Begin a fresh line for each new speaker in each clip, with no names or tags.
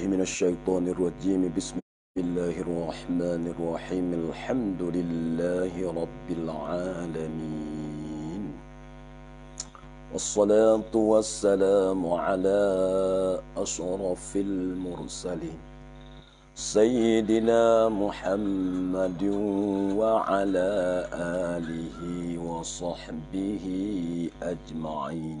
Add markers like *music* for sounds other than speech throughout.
من الشيطان الرجيم بسم الله الرحمن الرحيم الحمد لله رب العالمين والصلاة والسلام على أشرف المرسلين سيدنا محمد وعلى آله وصحبه أجمعين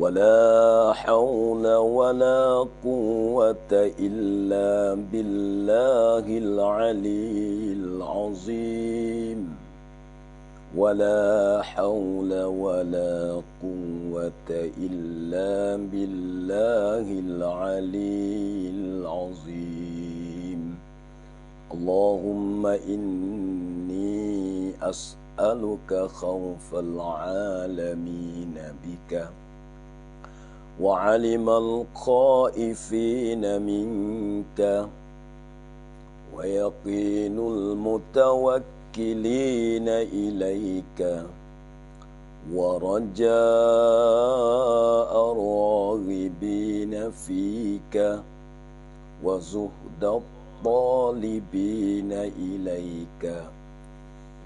ولا حول ولا قوة إلا بالله العلي العظيم ولا حول ولا قوة إلا بالله العلي العظيم اللهم إني أسألك خوف العالمين بك وعلم الخائفين منك ويقين المتوكلين إليك ورجاء الراغبين فيك وزهد الطالبين إليك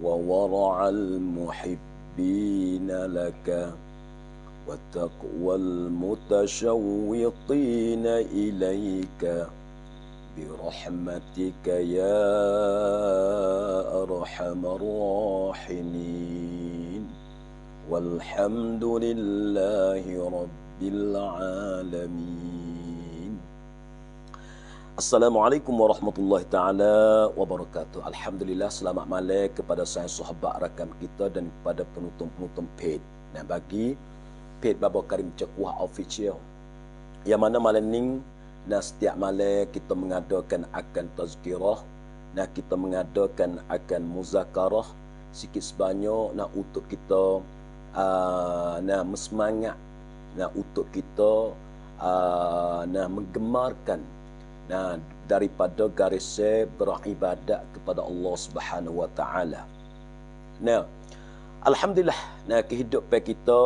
وورع المحبين لك وتقوى المتشوقين اليك برحمتك يا ارحم الراحمين والحمد لله رب العالمين السلام عليكم ورحمة الله تعالى وبركاته الحمد لله سلام عليكم kepada saya sahabat rakam kita dan kepada penutup-penutup page. Dan bagi pet babo karim cekuah official yang mana malam ni nah setiap malam kita mengadakan akan tazkirah nah kita mengadakan akan muzakarah sikit sebanyak nak untuk kita uh, ah, nah mesmangat nah untuk kita uh, ah, nah menggemarkan nah daripada garis beribadat kepada Allah Subhanahu wa taala nah alhamdulillah nah kehidupan kita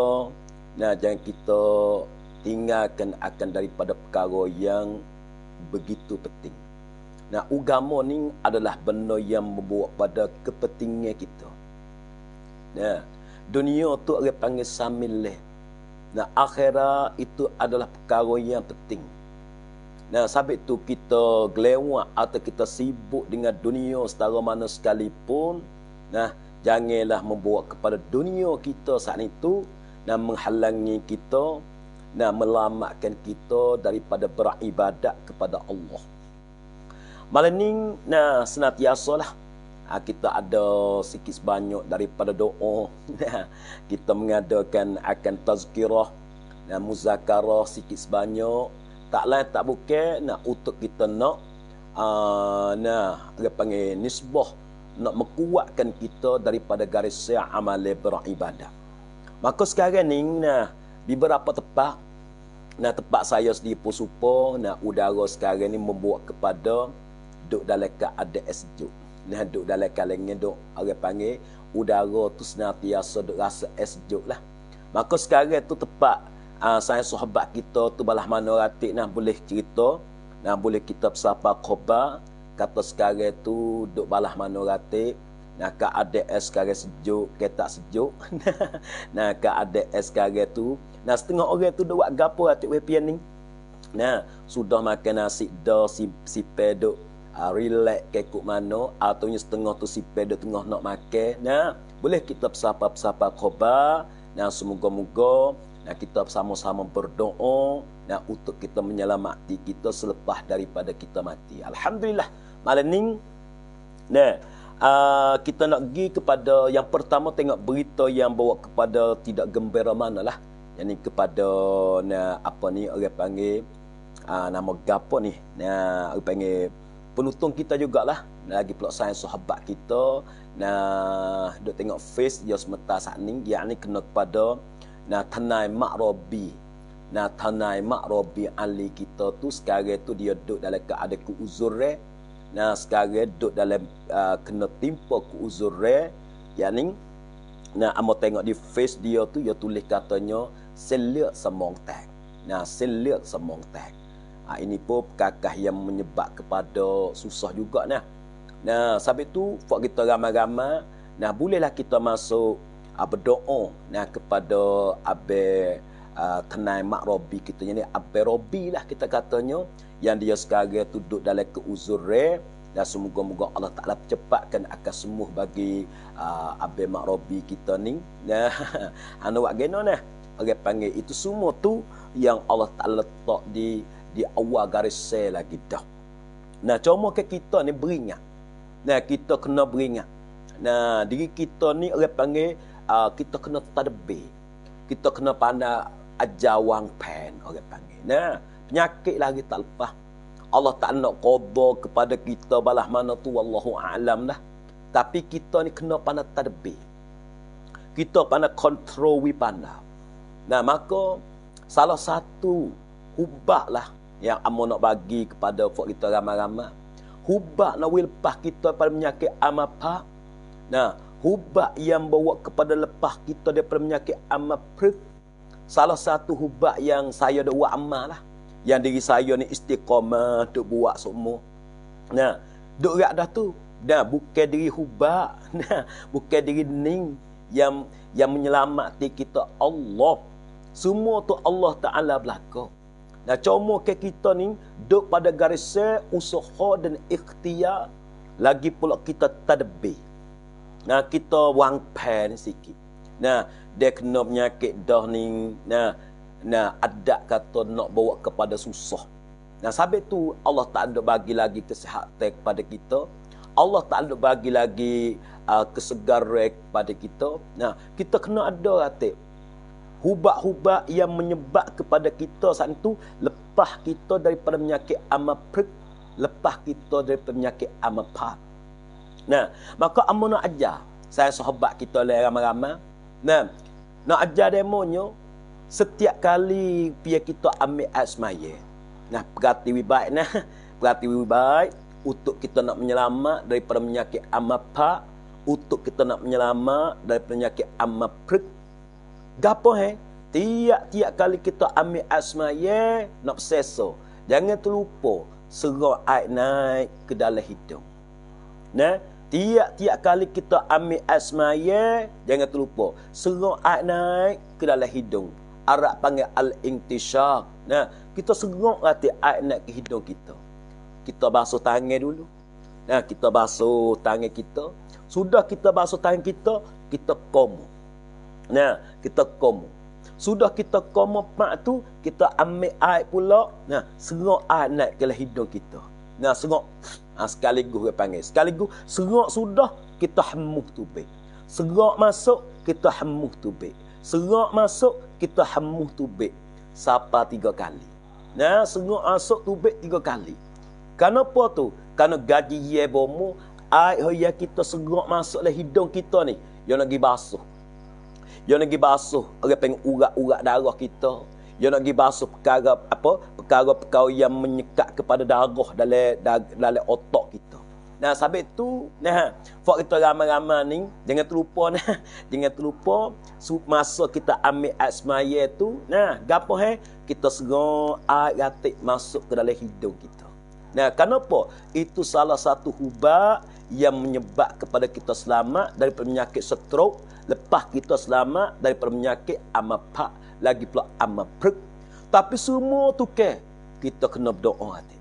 Nah, jangan kita
tinggalkan akan daripada perkara yang begitu penting. Nah, agama ni adalah benda yang membawa pada kepentingan kita. Nah, dunia tu orang panggil samileh. Nah, akhirat itu adalah perkara yang penting. Nah, sampai tu kita gelewat atau kita sibuk dengan dunia setara mana sekalipun, nah, janganlah membawa kepada dunia kita saat itu dan menghalangi kita dan melamatkan kita daripada beribadat kepada Allah. Malam ini, nah senantiasa ha, kita ada sikit sebanyak daripada doa. *laughs* kita mengadakan akan tazkirah dan muzakarah sikit sebanyak. Tak lain tak bukan nak untuk kita nak uh, ha, nah dia panggil nisbah nak mekuatkan kita daripada garis amal beribadat. Maka sekarang ni nah di beberapa tempat nah tempat saya sendiri pun supo nah udara sekarang ni membuat kepada duk dalam keadaan sejuk. Nah duk dalam kalengnya duk orang panggil udara tu senantiasa duk rasa sejuk lah. Maka sekarang tu tempat uh, saya sahabat kita tu balah mana ratik nah boleh cerita nah boleh kita bersapa khabar kata sekarang tu duk balah mana ratik Nah, ke ada es kare sejuk, ke tak sejuk. *laughs* nah, ke ada es kare tu. Nah, setengah orang tu dah buat gapo atik lah, wepian ni. Nah, sudah makan nasi dah si, si pedok. Uh, relax ke kok mana ataunya ah, setengah tu si pedok tengah nak makan nah boleh kita bersapa bersapa khabar nah semoga-moga nah kita bersama sama berdoa nah untuk kita menyelamati kita selepas daripada kita mati alhamdulillah malam ni nah uh, kita nak pergi kepada yang pertama tengok berita yang bawa kepada tidak gembira mana lah Yang ni kepada na, apa ni orang panggil uh, nama gapo ni. Nah, orang panggil penutung kita jugalah. Lagi pula sayang sahabat kita. Nah, dok tengok face dia semata saat ni, yang ni kena kepada nah tanai mak robi. Nah tanai mak robi ali kita tu sekarang tu dia duduk dalam keadaan keuzuran. Eh nah sekarang duduk dalam uh, kena timpa keuzuran yakni nah amo tengok di face dia tu dia tulis katanya selek semong tak nah selek semong tak ah, ha, ini pun kakak yang menyebab kepada susah juga nah nah sampai tu buat kita ramai-ramai nah bolehlah kita masuk uh, berdoa nah kepada abe uh, ah, tenai mak robi kita ni abe robi lah kita katanya yang dia sekarang itu duduk dalam keuzuran dan semoga-moga Allah Taala cepatkan akan sembuh bagi uh, Abi Mak Robi kita ni. Nah, *laughs* anu wak geno nah. Orang panggil itu semua tu yang Allah Taala letak di di awal garis sel lagi dah. Nah, cuma ke kita ni beringat. Nah, kita kena beringat. Nah, diri kita ni orang panggil uh, kita kena tadbir. Kita kena pandai ajawang pen orang panggil. Nah, penyakit lagi tak lepas Allah tak nak qada kepada kita balah mana tu wallahu alam lah tapi kita ni kena pandai tadbir kita pandai control we pandai nah maka salah satu hubak lah yang amo nak bagi kepada fok kita ramai-ramai hubak nak we lepas kita pada penyakit amapa nah hubak yang bawa kepada lepas kita daripada penyakit amapa salah satu hubak yang saya dah buat amal lah yang diri saya ni istiqamah untuk buat semua. Nah, duk rak dah tu. Nah, bukan diri hubak. *laughs* Nah, bukan diri ning yang yang menyelamatkan kita Allah. Semua tu Allah Ta'ala berlaku. Nah, cuma ke kita ni duk pada garis usaha dan ikhtiar. Lagi pula kita tadbih. Nah, kita wang pen sikit. Nah, dia kena penyakit dah ni. Nah, nah adat kata nak bawa kepada susah. Nah sampai tu Allah tak ada bagi lagi kesihatan kepada kita. Allah tak ada bagi lagi uh, kesegaran kepada kita. Nah kita kena ada hati hubak-hubak yang menyebab kepada kita saat itu lepas kita daripada penyakit amaprik lepas kita daripada penyakit amapat. Nah, maka amun nak ajar saya sahabat kita lain ramai-ramai. Nah, nak ajar demonya setiap kali pia kita ambil asmaya nah perhati wibai, nah perhati *laughs* wibai untuk kita nak menyelamat daripada penyakit amapa untuk kita nak menyelamat dari penyakit amapruk gapo he eh? tiap-tiap kali kita ambil asmaya nak seso jangan terlupa serok air naik ke dalam hidung nah Tiap-tiap kali kita ambil asmaya, jangan terlupa. Serok air naik ke dalam hidung. Arab panggil al-intishak. Nah, kita segok hati air nak ke hidung kita. Kita basuh tangan dulu. Nah, kita basuh tangan kita. Sudah kita basuh tangan kita, kita komo. Nah, kita komo. Sudah kita komo pak tu, kita ambil air pula. Nah, segok air nak ke hidung kita. Nah, segok. Ha, sekaligus dia panggil. Sekaligus, segok sudah kita hemuh tubik. Segok masuk, kita hemuh tubik. Serak masuk, kita hamuh tubik. Sapa tiga kali. Nah, serak masuk tubik tiga kali. Kenapa tu? Karena gaji ye bomo, air hoya kita serak masuk le hidung kita ni, yo lagi basuh. Yo lagi basuh, ore peng urat-urat darah kita. Yo lagi basuh perkara apa? Perkara perkara yang menyekat kepada darah dalam dalam otak kita. Nah, sabit tu nah, fak kita ramai-ramai ni jangan terlupa nah, *laughs* jangan terlupa masa kita ambil asmaya tu nah, gapo he eh, kita segar ayatik masuk ke dalam hidung kita. Nah, kenapa? Itu salah satu hubak yang menyebab kepada kita selamat dari penyakit stroke, lepas kita selamat dari penyakit amapak, lagi pula amapruk. Tapi semua tu ke, kita kena berdoa hati.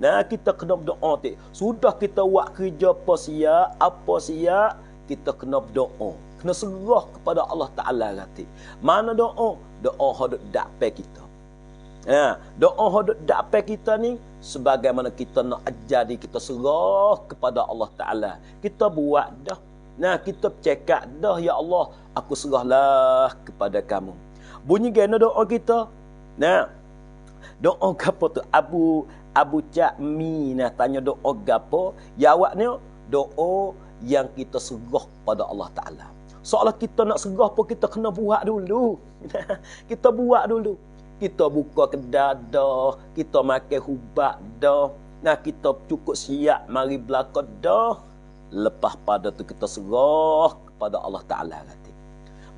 Nah kita kena doa tu. Sudah kita buat kerja apa siap, apa siap, kita kena doa, Kena serah kepada Allah Ta'ala nanti Mana doa? Doa hadut dakpe kita. Nah ha, doa hadut dakpe kita ni, sebagaimana kita nak jadi, kita serah kepada Allah Ta'ala. Kita buat dah. Nah, kita cekak dah, Ya Allah, aku serahlah kepada kamu. Bunyi gana doa kita? Nah, doa kapa Abu Abu Ja'mi nah tanya doa gapo? jawab Jawabnya doa yang kita serah pada Allah Taala. Soalnya kita nak serah pun kita kena buat dulu. *laughs* kita buat dulu. Kita buka kedai dah, kita makan hubak dah. Nah kita cukup siap mari belakok dah. Lepas pada tu kita serah kepada Allah Taala kata.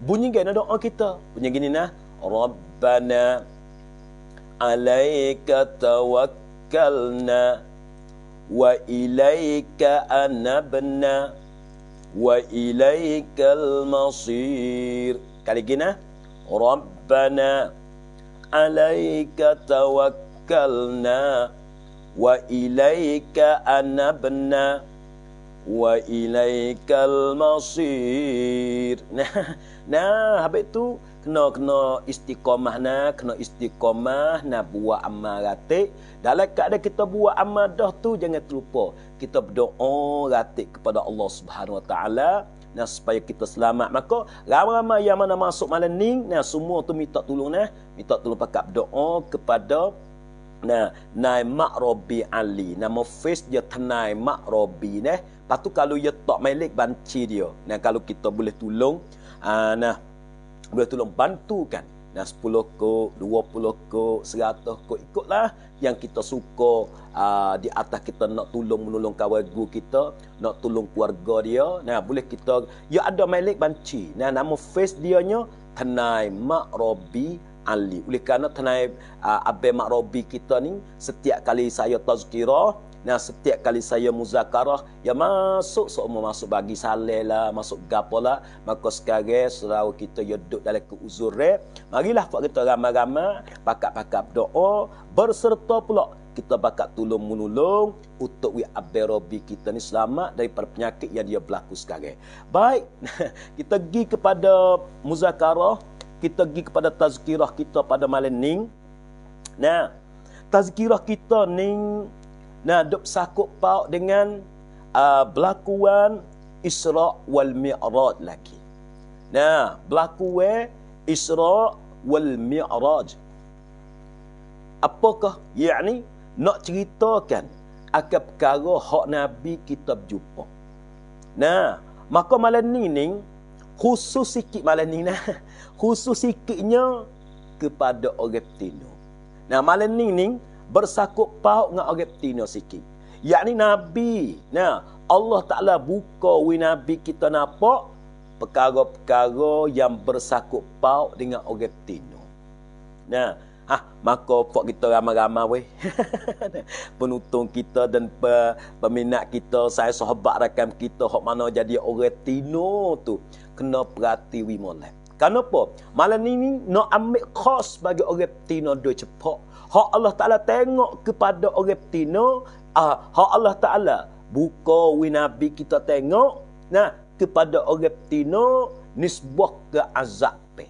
Bunyi gini doa kita. Bunyi gini nah, Rabbana
alaika tawakkal توكلنا وإليك أنبنا وإليك المصير kali gini ربنا عليك توكلنا وإليك أنبنا وإليك المصير nah
nah habis tu kena kena istiqomah na kena istiqomah na buat amal ratik dalam keadaan kita buat amal dah tu jangan terlupa kita berdoa ratik kepada Allah Subhanahu Wa Taala nah supaya kita selamat maka ramai-ramai yang mana masuk malam ni nah semua tu minta tolong nah minta tolong pakak doa kepada nah nai mak robi ali nama face dia tenai mak robi nah patu kalau dia tak milik banci dia nah kalau kita boleh tolong uh, ah, nah boleh tolong bantukan dan 10 kok, 20 kok, 100 kok ikutlah yang kita suka aa, ah, di atas kita nak tolong menolong kawan guru kita, nak tolong keluarga dia. Nah, boleh kita ya ada Malik Banci. Nah, nama face dia nya Tenai Mak Robi Ali. Oleh kerana Tenai ah, Abang Mak Robi kita ni setiap kali saya tazkirah Nah setiap kali saya muzakarah ya masuk seumur masuk bagi salih lah Masuk gapa lah Maka sekarang selalu kita ya duduk dalam keuzur eh. Marilah buat kita ramai-ramai Pakat-pakat doa Berserta pula kita bakat tolong menolong untuk wi abbi kita ni selamat dari penyakit yang dia berlaku sekarang. Baik, *laughs* kita pergi kepada muzakarah, kita pergi kepada tazkirah kita pada malam ni. Nah, tazkirah kita ni Nah, dok sakup pauk dengan uh, ah, berlakuan Isra' wal Mi'raj lagi. Nah, belakuan Isra' wal Mi'raj. Apakah? Ia ni nak ceritakan akan perkara hak Nabi kita berjumpa. Nah, maka malam ni ni, khusus sikit malam ni nah. *laughs* Khusus sikitnya kepada orang Tino. Nah, malam ni ni, bersakup paut dengan orang Tino sikit. Yang ni Nabi. Nah, Allah Ta'ala buka wi Nabi kita nampak perkara-perkara yang bersakup paut dengan orang Tino. Nah, ha, maka pok kita ramai-ramai weh. *laughs* Penutung kita dan pe, peminat kita, saya sahabat rakam kita, hok mana jadi orang Tino tu, kena perhati wi molek. Kenapa? Malam ini nak ambil kos bagi orang Tino dua cepat. Hak Allah Ta'ala tengok kepada orang petina. Uh, ah, hak Allah Ta'ala buka wi Nabi kita tengok. Nah, kepada orang petina nisbah ke azab. Pe.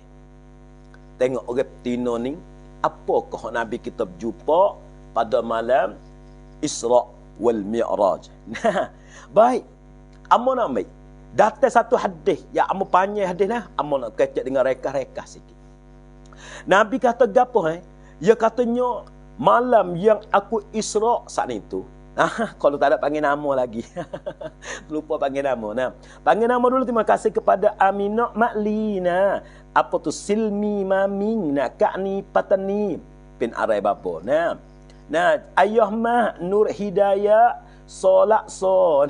Tengok orang petina ni. Apa kau Nabi kita jumpa pada malam Isra' wal Mi'raj. Nah, baik. Amo nak Data satu hadis ya amo panjang hadis lah, amo nak kecek dengan reka-reka sikit. Nabi kata gapo eh? Ya katanya malam yang aku Isra' saat itu. *laughs* Ah, kalau tak ada panggil nama lagi. *laughs* Lupa panggil nama. Nah, panggil nama dulu terima kasih kepada Aminah Maklina. Apa tu Silmi Maming nak Kakni Patani bin Arai Bapa. Nah. Nah, Ayah Mah Nur Hidayah Solak Son.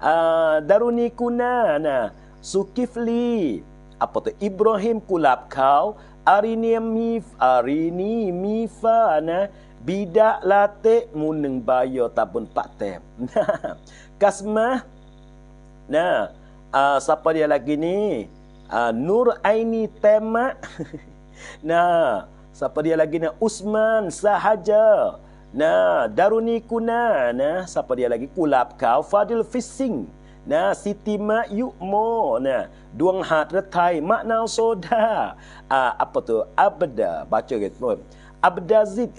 uh, *laughs* Daruni Kunana Sukifli. Apa tu Ibrahim Kulab Kau arinimif arinimifana bidak latik muneng bayo tabun pak tem *laughs* kasmah nah uh, siapa dia lagi ni uh, nur aini tema *laughs* nah siapa dia lagi ni usman sahaja nah daruni kuna nah siapa dia lagi kulap kau fadil Fising. nah siti mak yukmo nah duang hat retai makna soda uh, apa tu abda baca gitu tu abdazid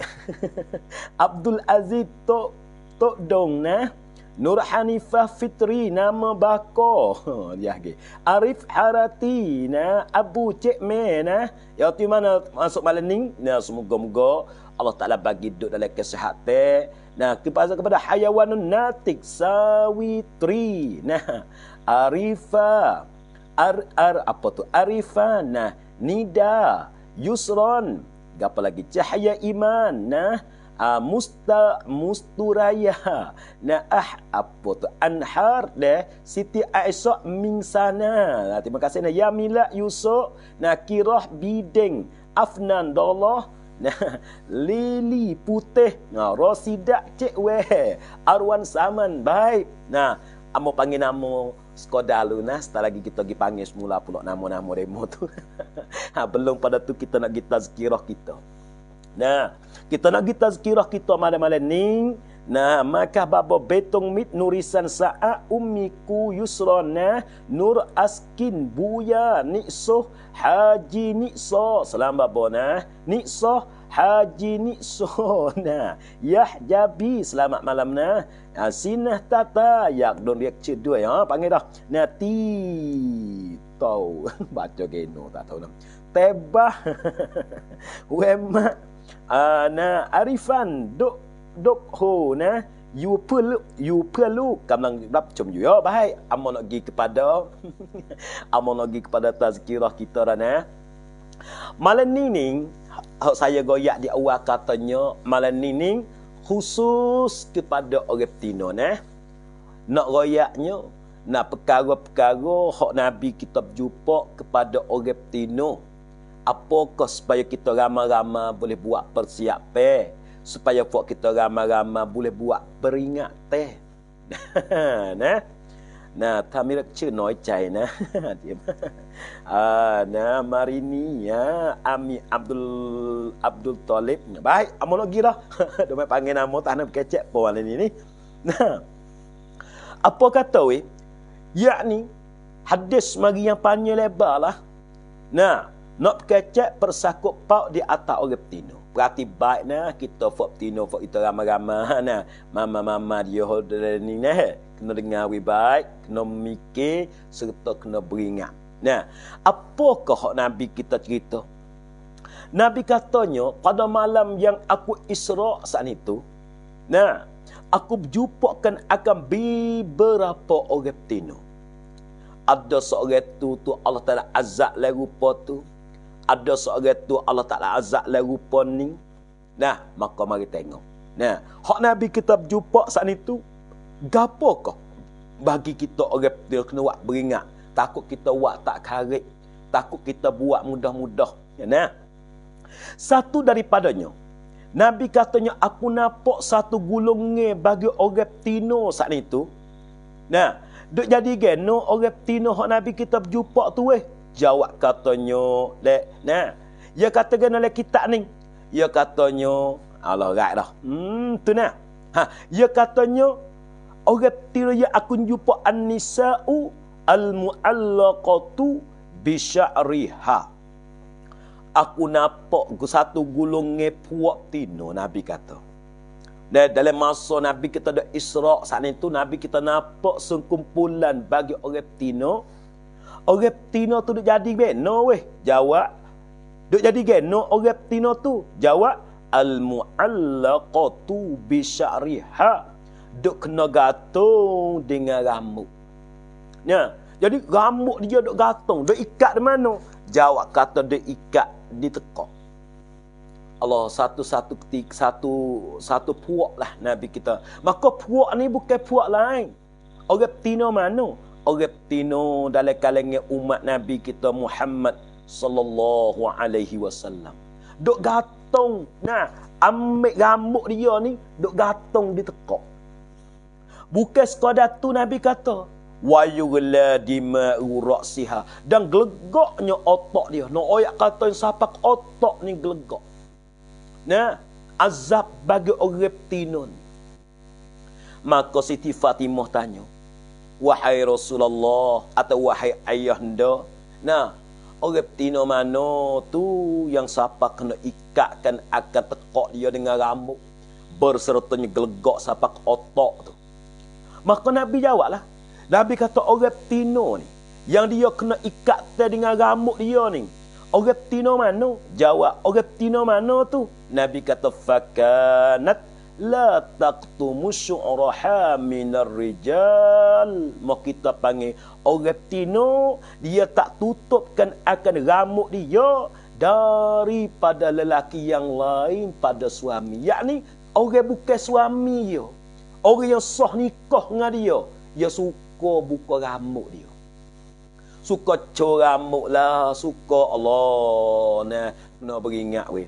abdul aziz tok tok dong nah Nur Hanifah Fitri nama bako ya ge. Arif Harati na Abu Cik Me na. Ya tu mana masuk malam ni? Nah semoga-moga Allah Taala bagi duduk dalam kesihatan. Nah kepada kepada hayawan natik sawitri. Nah Arifah Ar-ar apa tu? Arifan. Nah, nida. Yusron. Apa lagi? Cahaya iman. Nah, ah, musta musturaya na ah apa tu anhar deh siti aisyah min sana nah, terima kasih nah yamila yusuf na kirah bideng afnan dallah nah *laughs* lili putih nah rosidak cek weh arwan saman baik nah amo panggil nama Skoda Luna, setelah lagi kita pergi panggil semula pula nama-nama demo tu. *laughs* ha, belum pada tu kita nak kita zikirah kita. Nah, kita nak kita zikirah kita malam-malam ni. Nah, maka babo betong mit nurisan sa'a umiku yusrona nur askin buya niksoh haji niksoh. Selamat babo nah. Niksoh Haji Nixon *laughs* nah, Yahjabi selamat malam na, Asinah ah, Tata Yak don riak cedua ya panggil dah Nati Tau *laughs* Baca geno tak tahu nak, Tebah Wema *laughs* uh, ah, Arifan Dok Dok ho na, You perlu You perlu Kamlang rap cum you ya Baik Amo nak pergi kepada Amo nak pergi kepada Tazkirah kita dah nah Malam ni ni saya goyak di awal katanya malam ini khusus kepada orang tino nah nak goyaknya nak perkara-perkara hak nabi kita jumpa kepada orang tino apakah supaya kita ramai-ramai boleh buat persiapan supaya buat kita ramai-ramai boleh buat peringat teh *laughs* nah nah tamir cenoi cai nah *laughs* Ana Marini ya Ami Abdul Abdul Talib. Baik, amo lagi dah. *laughs* Dia panggil nama tak nak kecek pun ini ni. Nah. Apa kata we? Yakni hadis mari yang panjang lebar lah. Nah, nak kecek persakup pau di atas orang betina. Berarti baik nah kita fok betina fok itu ramai-ramai ha, nah. Mama-mama dia hold ni nah. Kena dengar we baik, kena mikir serta kena beringat. Nah, apakah hak Nabi kita cerita? Nabi katanya, pada malam yang aku isra' saat itu, nah, aku berjumpakan akan beberapa orang tino. Ada seorang tu tu Allah Ta'ala azab lah rupa tu. Ada seorang tu Allah Ta'ala azab lah rupa ni. Nah, maka mari tengok. Nah, hak Nabi kita berjumpa saat itu, gapo kok bagi kita orang tino kena buat beringat? takut kita buat tak karik takut kita buat mudah-mudah ya nah satu daripadanya nabi katanya aku nampak satu gulung bagi orang tino saat itu nah duk jadi geno orang tino hak nabi kita berjumpa tu eh jawab katanya dek nah ia kata gena le kita ni ia katanya Allah right dah hmm tu nah ha ia katanya orang tino ya aku jumpa an-nisa'u al-mu'allaqatu bi sya'riha. Aku nampak satu gulung puak tino Nabi kata. Dan dalam masa Nabi kita ada Israq saat itu Nabi kita nampak sekumpulan bagi orang tino. Orang tino tu duk jadi be, no weh. Jawab duk jadi ge, no orang tino tu. Jawab al-mu'allaqatu bi sya'riha. Duk kena gantung dengan rambut. Ya. Jadi rambut dia dok gantung, dok ikat di mana? Jawab kata dia ikat di tekok. Allah satu-satu ketik satu satu puak lah Nabi kita. Maka puak ni bukan puak lain. Orang tino mana? Orang tino dalam kalangan umat Nabi kita Muhammad sallallahu alaihi wasallam. Dok gatung. Nah, ambil rambut dia ni dok gatung di tekok. Bukan sekadar tu Nabi kata, wayugla dima uraksiha dan gelegoknya otak dia nak oyak kata yang sapak otak ni gelegok nah azab bagi orang tinun maka siti fatimah tanya wahai rasulullah atau wahai ayah anda nah orang tinun mana tu yang sapak kena ikatkan akan tekok dia dengan rambut bersertanya gelegok sapak otak tu maka nabi jawablah Nabi kata orang tino ni yang dia kena ikat dengan rambut dia ni. Orang tino mana? Jawab orang tino mana tu? Nabi kata fakanat la taqtumu syu'raha min ar-rijal. Mak kita panggil orang tino dia tak tutupkan akan rambut dia daripada lelaki yang lain pada suami. Yakni orang bukan suami dia. Orang yang sah nikah dengan dia. Dia suka suka buka rambut dia. Suka cor rambut lah. Suka Allah. Nah, nak beringat weh.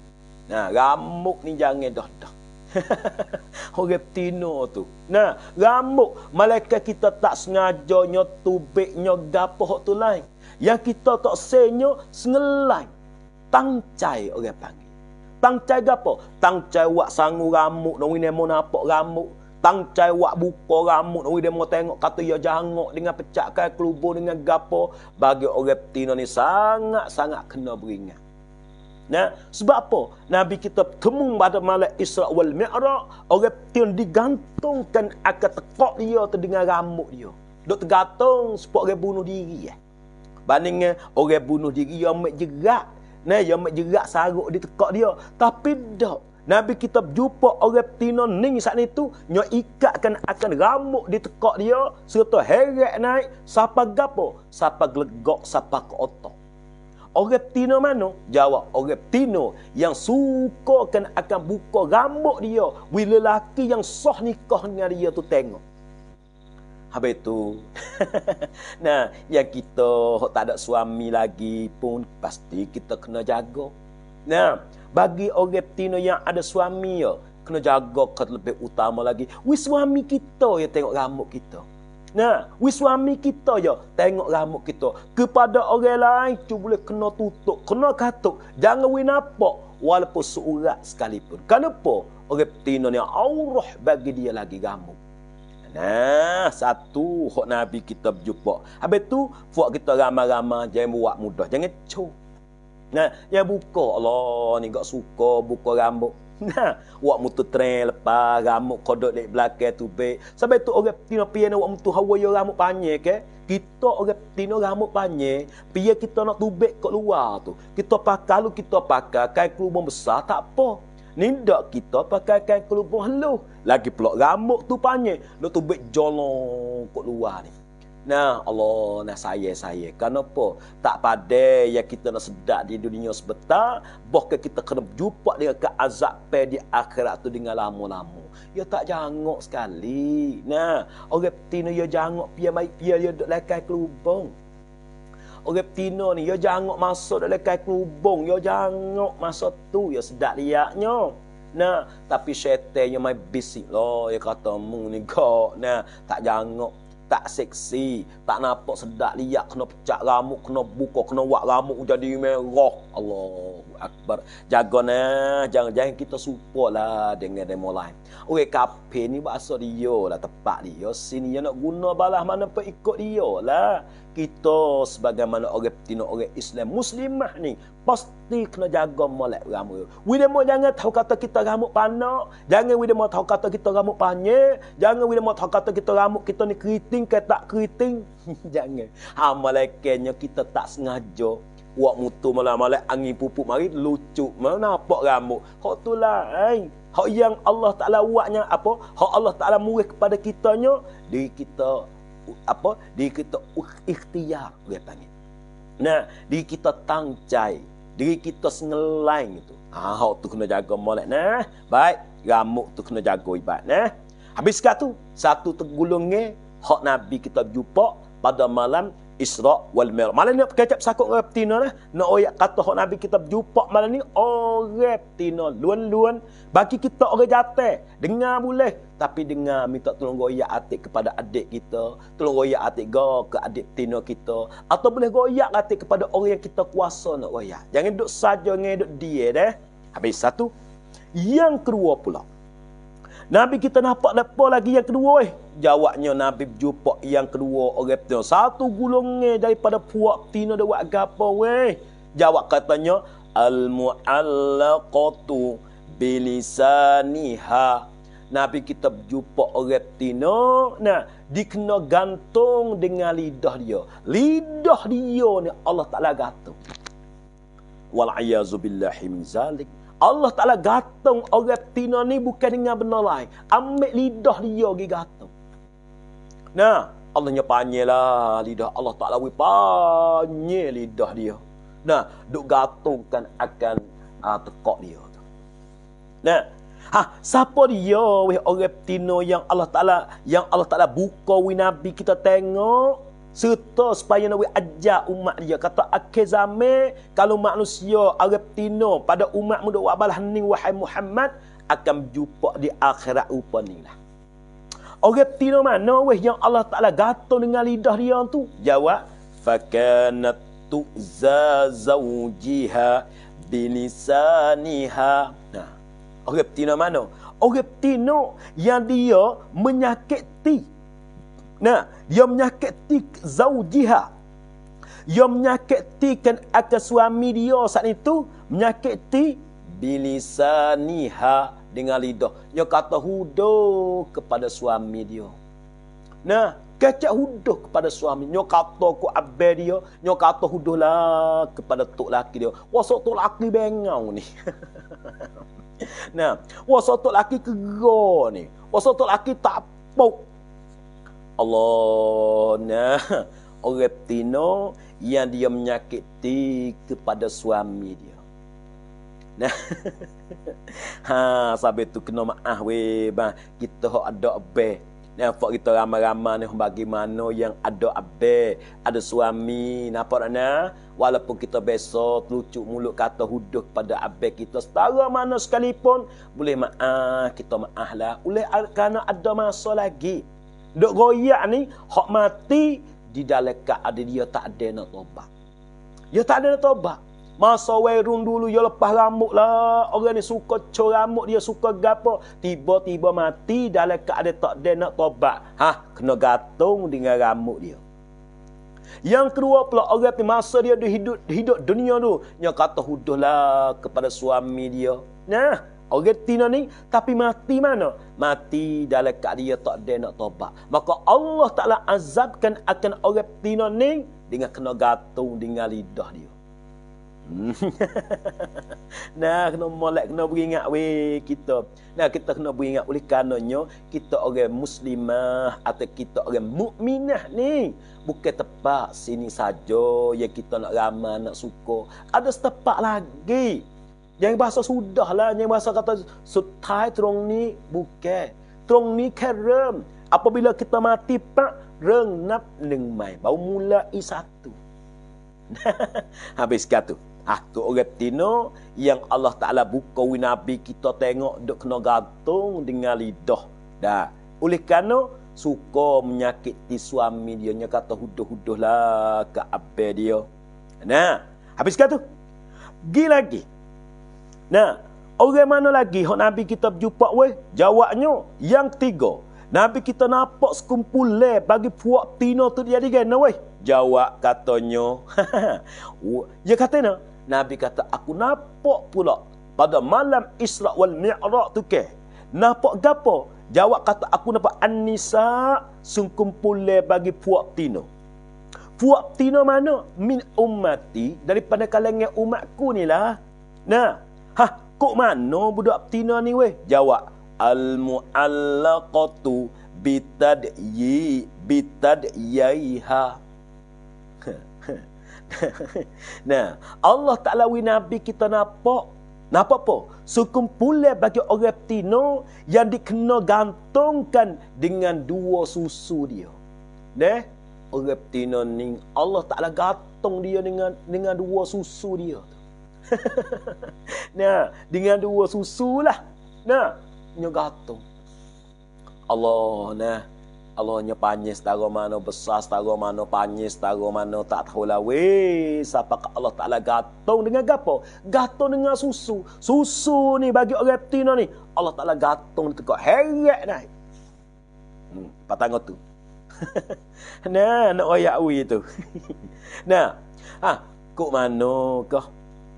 Nah, rambut ni jangan dah dah. *laughs* Orang tino tu. Nah, rambut. Malaikat kita tak sengaja nyotubik nyogapoh tu lain. Yang kita tak senyo sengelai. Tangcai orang panggil. Tangcai gapo? Tangcai wak sangu ramuk. Nungin emon apok ramuk tangcai wak buka ramut ui dia mau tengok kata ya jangok dengan pecahkan kelubur dengan gapo bagi orang tino ni sangat-sangat kena beringat Nah, sebab apa? Nabi kita bertemu pada malam Isra wal Mi'raj, orang tin digantungkan akan tekok dia terdengar rambut dia. Dok tergantung sebab orang bunuh diri eh. Banding orang bunuh diri yang mek jerat, nah yang mek jerat sarok di tekok dia, tapi dok Nabi kita jumpa orang betina ni saat itu nya ikatkan akan ramuk di tekak dia serta heret naik siapa gapo siapa glegok siapa ke otak orang betina mana jawab orang betina yang sukakan akan buka rambut dia bila lelaki yang sah nikah dengan dia tu tengok Habis tu *laughs* Nah, yang kita tak ada suami lagi pun Pasti kita kena jaga Nah, bagi orang betina yang ada suami ya kena jaga kat lebih utama lagi wi suami kita ya tengok rambut kita nah wi suami kita ya tengok rambut kita kepada orang lain tu boleh kena tutup kena katuk jangan wi nampak walaupun seurat sekalipun kenapa orang betina ni aurah bagi dia lagi rambut Nah, satu hok Nabi kita berjumpa. Habis tu, buat kita ramah-ramah, jangan buat mudah. Jangan cok. Nah, ya buka Allah ni gak suka buka rambut. *laughs* Nah, wak mutu tren lepas rambut kodok dek belakang tu be. Sebab tu orang tino pian wak mutu hawa yo rambut panjang ke? Kita orang tino rambut panjang, pian kita nak tubek kok luar tu. Kita pakai lu kita pakai kain kelubung besar tak apa. Nindak kita pakai kain kelubung halus. Lagi pula rambut tu panjang, nak tubek jolong kok luar ni. Nah Allah nah saya saya kenapa tak pada yang kita nak sedak di dunia sebentar bahkan kita kena jumpa dengan keazab pe di akhirat tu dengan lama-lama. Ya tak jangok sekali. Nah, orang petina ya jangok pia mai pia ya duduk lekai kelubung. Orang petina ni ya jangok masuk duduk lekai kelubung, ya jangok masuk tu ya sedak liatnya. Nah, tapi syaitan yang mai bisik lo, lah, ya kata mu ni kok. Nah, tak jangok tak seksi, tak nampak sedap liat, kena pecah ramuk, kena buka, kena wak ramuk, jadi merah. Allah Akbar. Jaga nah, jangan-jangan kita supa lah dengan demo lain. Okey, kapi ni bahasa dia lah, tepat dia. Sini dia nak guna balas mana pun ikut dia lah kita sebagaimana orang tino orang Islam muslimah ni pasti kena jaga molek ramai. Widemo jangan tahu kata kita ramuk panak, jangan widemo tahu kata kita ramuk panye, jangan widemo tahu kata kita ramuk kita ni keriting ke tak keriting. *laughs* jangan. Ha malaikatnya kita tak sengaja. Wak mutu malam malam angin pupuk mari lucu mana pok ramuk. Hak tulah ai. Hak yang Allah Taala buatnya apa? Hak Allah Taala murih kepada kitanya di kita apa di kita ikhtiar dia panggil nah di kita tangcai diri kita sengelain itu ah tu kena jaga molek nah baik ramuk tu kena jaga ibat nah habis kat tu satu tergulungnya hak nabi kita jumpa pada malam Isra' wal Mi'raj. Malam ni kecap sakut orang betina lah. Nak oyak kata orang Nabi kita berjumpa malam ni orang betina. Luan-luan bagi kita orang jatuh. Dengar boleh. Tapi dengar minta tolong goyak atik kepada adik kita. Tolong goyak atik go ke adik betina kita. Atau boleh goyak atik kepada orang yang kita kuasa nak goyak. Jangan duduk saja, jangan duduk dia deh. Habis satu. Yang kedua pula. Nabi kita nampak apa lagi yang kedua eh? Jawabnya Nabi jumpa yang kedua orang tu. Satu gulung daripada puak tino dia buat gapo weh. Jawab katanya al muallaqatu bilisaniha. Nabi kita jumpa orang tino nah dikena gantung dengan lidah dia. Lidah dia ni Allah Taala gantung. Wal a'yazu billahi min zalik. Allah Ta'ala gatung orang tina ni bukan dengan benar lain. Ambil lidah dia pergi gantung. Nah, Allah nyepanye lah lidah Allah Ta'ala. Panye lidah dia. Nah, duk gantungkan akan uh, ah, tekok dia. Nah, Ha, siapa dia weh orang tino yang Allah Taala yang Allah Taala buka we nabi kita tengok serta supaya Nabi ajak umat dia Kata akhir zaman Kalau manusia Arab Tino Pada umat muda wabalah ni wahai Muhammad Akan jumpa di akhirat upah ni lah Arabtino mana weh yang Allah Ta'ala gatal dengan lidah dia tu Jawab Fakanat tu'za zawjiha binisaniha Nah Tino mana Arab Tino yang dia menyakiti Nah, dia menyakiti zaujiha. Dia menyakiti kan akan suami dia saat itu menyakiti bilisaniha dengan lidah. Dia kata hudo kepada suami dia. Nah, kecak huduh kepada suami. Dia kata ku abai dia. Nyo kata huduh kepada tok laki dia. Wasok tok laki bengau ni. *laughs* nah, wasok tok laki kegau ni. Wasok tok laki tak pok Allah nah orang tino yang dia menyakiti kepada suami dia. Nah. *laughs* ha, sabe tu kena maaf we bang. Kita hok ada be. Nah, fok kita ramai-ramai ni bagaimana yang ada abe, ada suami, apa rana? Walaupun kita besok lucu mulut kata huduk pada abe kita setara mana sekalipun, boleh maaf, kita maaf lah. Oleh kerana ada masalah lagi. Dok goyak ni hok mati di dalam keadaan dia tak ada nak tobat. Dia tak ada nak tobat. Masa wairun dulu dia lepas rambut lah. Orang ni suka cor rambut dia suka gapo. Tiba-tiba mati dalam keadaan tak ada nak tobat. Ha, kena gatung dengan rambut dia. Yang kedua pula orang ni masa dia hidup hidup dunia tu, dia kata huduhlah kepada suami dia. Nah, Orang tina ni tapi mati mana? Mati dalam keadaan tak ada nak tobat. Maka Allah Taala azabkan akan orang tina ni dengan kena gatung dengan lidah dia. Hmm. *laughs* nah kena molek kena beringat we kita. Nah kita kena beringat oleh kerana kita orang muslimah atau kita orang mukminah ni bukan tempat sini saja yang kita nak ramah nak suka. Ada setempat lagi yang bahasa sudahlah yang bahasa kata sutai terong ni bukan terong ni ke rem apabila kita mati pak reng nap mula i satu *laughs* habis kata tu orang yang Allah taala buka wi kita tengok dok kena gantung dengan lidah dah oleh kerana suka menyakiti suami dia nya kata huduh lah ke abe dia nah habis kata gi lagi Nah, orang mana lagi hok Nabi kita berjumpa weh? Jawabnya yang ketiga. Nabi kita nampak le bagi puak tino tu dia di gena weh. Jawab katanya. ya *laughs* kata nak. Nabi kata aku nampak pula pada malam Isra wal Mi'raj tu ke. Nampak gapo? Jawab kata aku nampak Anisa nisa le bagi puak tino. Puak tino mana? Min ummati daripada kalangan umatku ni lah. Nah, Ha, kok mana budak betina ni weh? Jawab, al-mu'allaqatu bitadyi bitadyaiha. *laughs* nah, Allah Taala wi Nabi kita napa? Napa po? Sukum pula bagi orang betina yang dikena gantungkan dengan dua susu dia. Neh, orang betina ni Allah Taala gantung dia dengan dengan dua susu dia. Tu. *laughs* nah, dengan dua susu lah. Nah, punya gantung. Allah, nah. Allah punya panjang setara mana besar, setara mana panjang, setara mana tak tahu lah. Weh, siapa Allah Ta'ala gatung dengan apa? Gatung dengan susu. Susu ni bagi orang tina ni. Allah Ta'ala gatung, tu kau heret dah. Hmm, patang tu. *laughs* nah, nak oyak wih tu. *laughs* nah, ha, kok mana kau?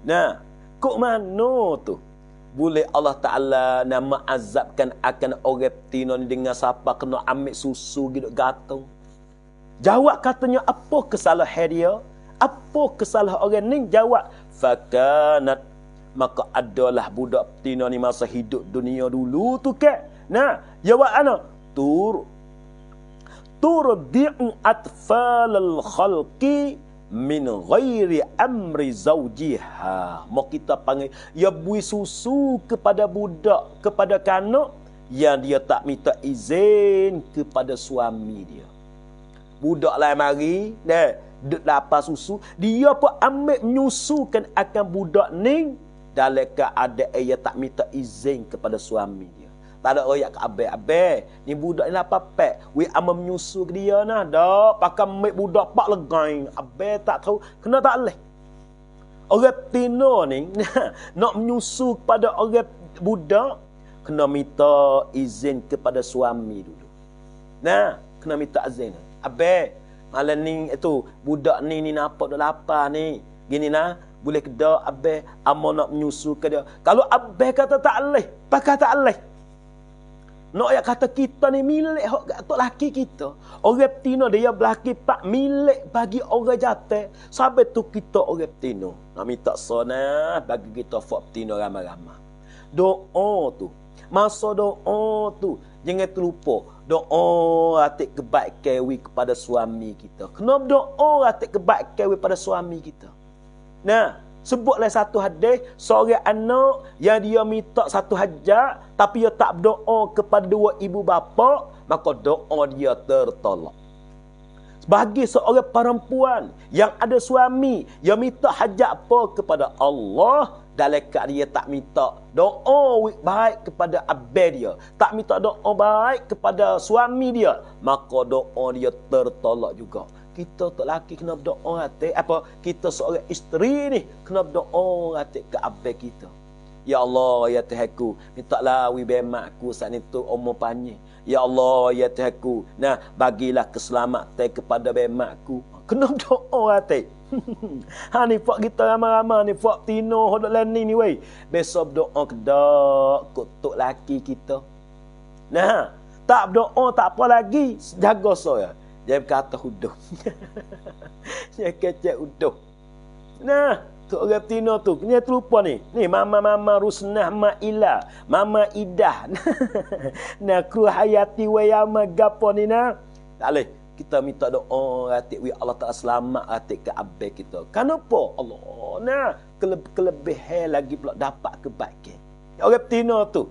Nah, kok mana tu? Boleh Allah Ta'ala nama azabkan akan orang tinon dengan siapa kena ambil susu gitu gatung. Jawab katanya apa kesalahan dia? Apa kesalahan orang ni? Jawab, fakanat maka adalah budak tino ni masa hidup dunia dulu tu ke nah jawab wa ana tur turdi'u atfal al khalqi min ghairi amri zaujiha. Mau kita panggil ya bui susu kepada budak, kepada kanak yang dia tak minta izin kepada suami dia. Budak lain mari, dah lapar susu, dia pun ambil menyusukan akan budak ni dalam keadaan ia tak minta izin kepada suami dia. Tak ada royak ke abe abek Ni budak ni apa lah pek. We amam menyusu ke dia nah. Dok, pakai mek budak pak legain. abe tak tahu. Kena tak leh. Orang tino ni *laughs* nak menyusu kepada orang budak. Kena minta izin kepada suami dulu. Nah, kena minta izin. abe? Malam ni itu budak ni ni nampak dah lapar ni. Gini nah, boleh ke dah abah amo nak menyusu ke dia. Kalau abah kata tak leh, pakai tak leh. Nak ayat kata kita ni milik hak kat laki kita. Orang betina dia belaki pak milik bagi orang jatuh. Sampai tu kita orang betina. Nak minta sana bagi kita fok betina ramah-ramah. Doa tu. Masa doa tu. Jangan terlupa. Doa atik kebaik kewi kepada suami kita. Kenapa doa atik kebaik kewi kepada suami kita? Nah sebutlah satu hadis seorang anak yang dia minta satu hajat tapi dia tak berdoa kepada dua ibu bapa maka doa dia tertolak bagi seorang perempuan yang ada suami yang minta hajat apa kepada Allah dalam keadaan dia tak minta doa baik kepada abel dia tak minta doa baik kepada suami dia maka doa dia tertolak juga kita tok laki kena berdoa hati apa kita seorang isteri ni kena berdoa hati ke abah kita ya Allah ya tuhanku mintaklah wi bemakku saat itu umur panjang ya Allah ya tuhanku nah bagilah keselamatan kepada bemakku kena berdoa hati *laughs* ha ni fuak kita ramai-ramai ni fuak tino hodok lain ni wey besok berdoa kedak kutuk laki kita nah tak berdoa tak apa lagi jaga saya so, dia kata Hudoh, *laughs* dia kecek Hudoh. Nah, tu orang Tino tu. Ni terlupa ni. Ni mama-mama Rusnah Ma'ilah. Mama Idah. *laughs* nah, kru hayati wa yama gapo ni nah. Tak boleh. Kita minta doa ratik wi Allah Ta'ala selamat ratik ke abe kita. Kenapa? Allah nah. Kelebihan lagi pula dapat kebaikan. Orang Tino tu.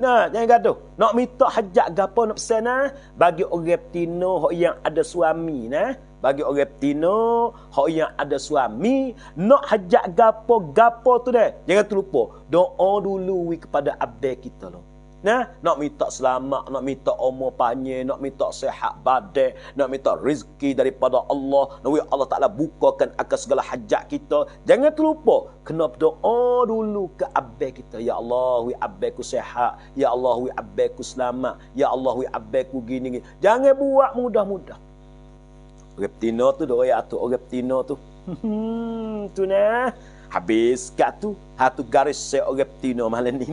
Nah, jangan gaduh. Nak minta hajat gapo nak pesan nah, bagi orang tino hok yang ada suami nah, bagi orang tino hok yang ada suami, nak hajat gapo gapo tu deh. Jangan terlupa, doa dulu kepada abdi kita loh. Nah, nak minta selamat, nak minta umur panjang, nak minta sehat badai, nak minta rezeki daripada Allah. Nabi Allah Ta'ala bukakan akan segala hajat kita. Jangan terlupa, kena berdoa dulu ke abai kita. Ya Allah, wi abai ku sehat. Ya Allah, wi abai ku selamat. Ya Allah, wi abai ku gini, gini. Jangan buat mudah-mudah. Orang tu, doa ya tu. Orang tu. Hmm, tu nah. Habis kat tu Hatu garis saya orang petina malam ni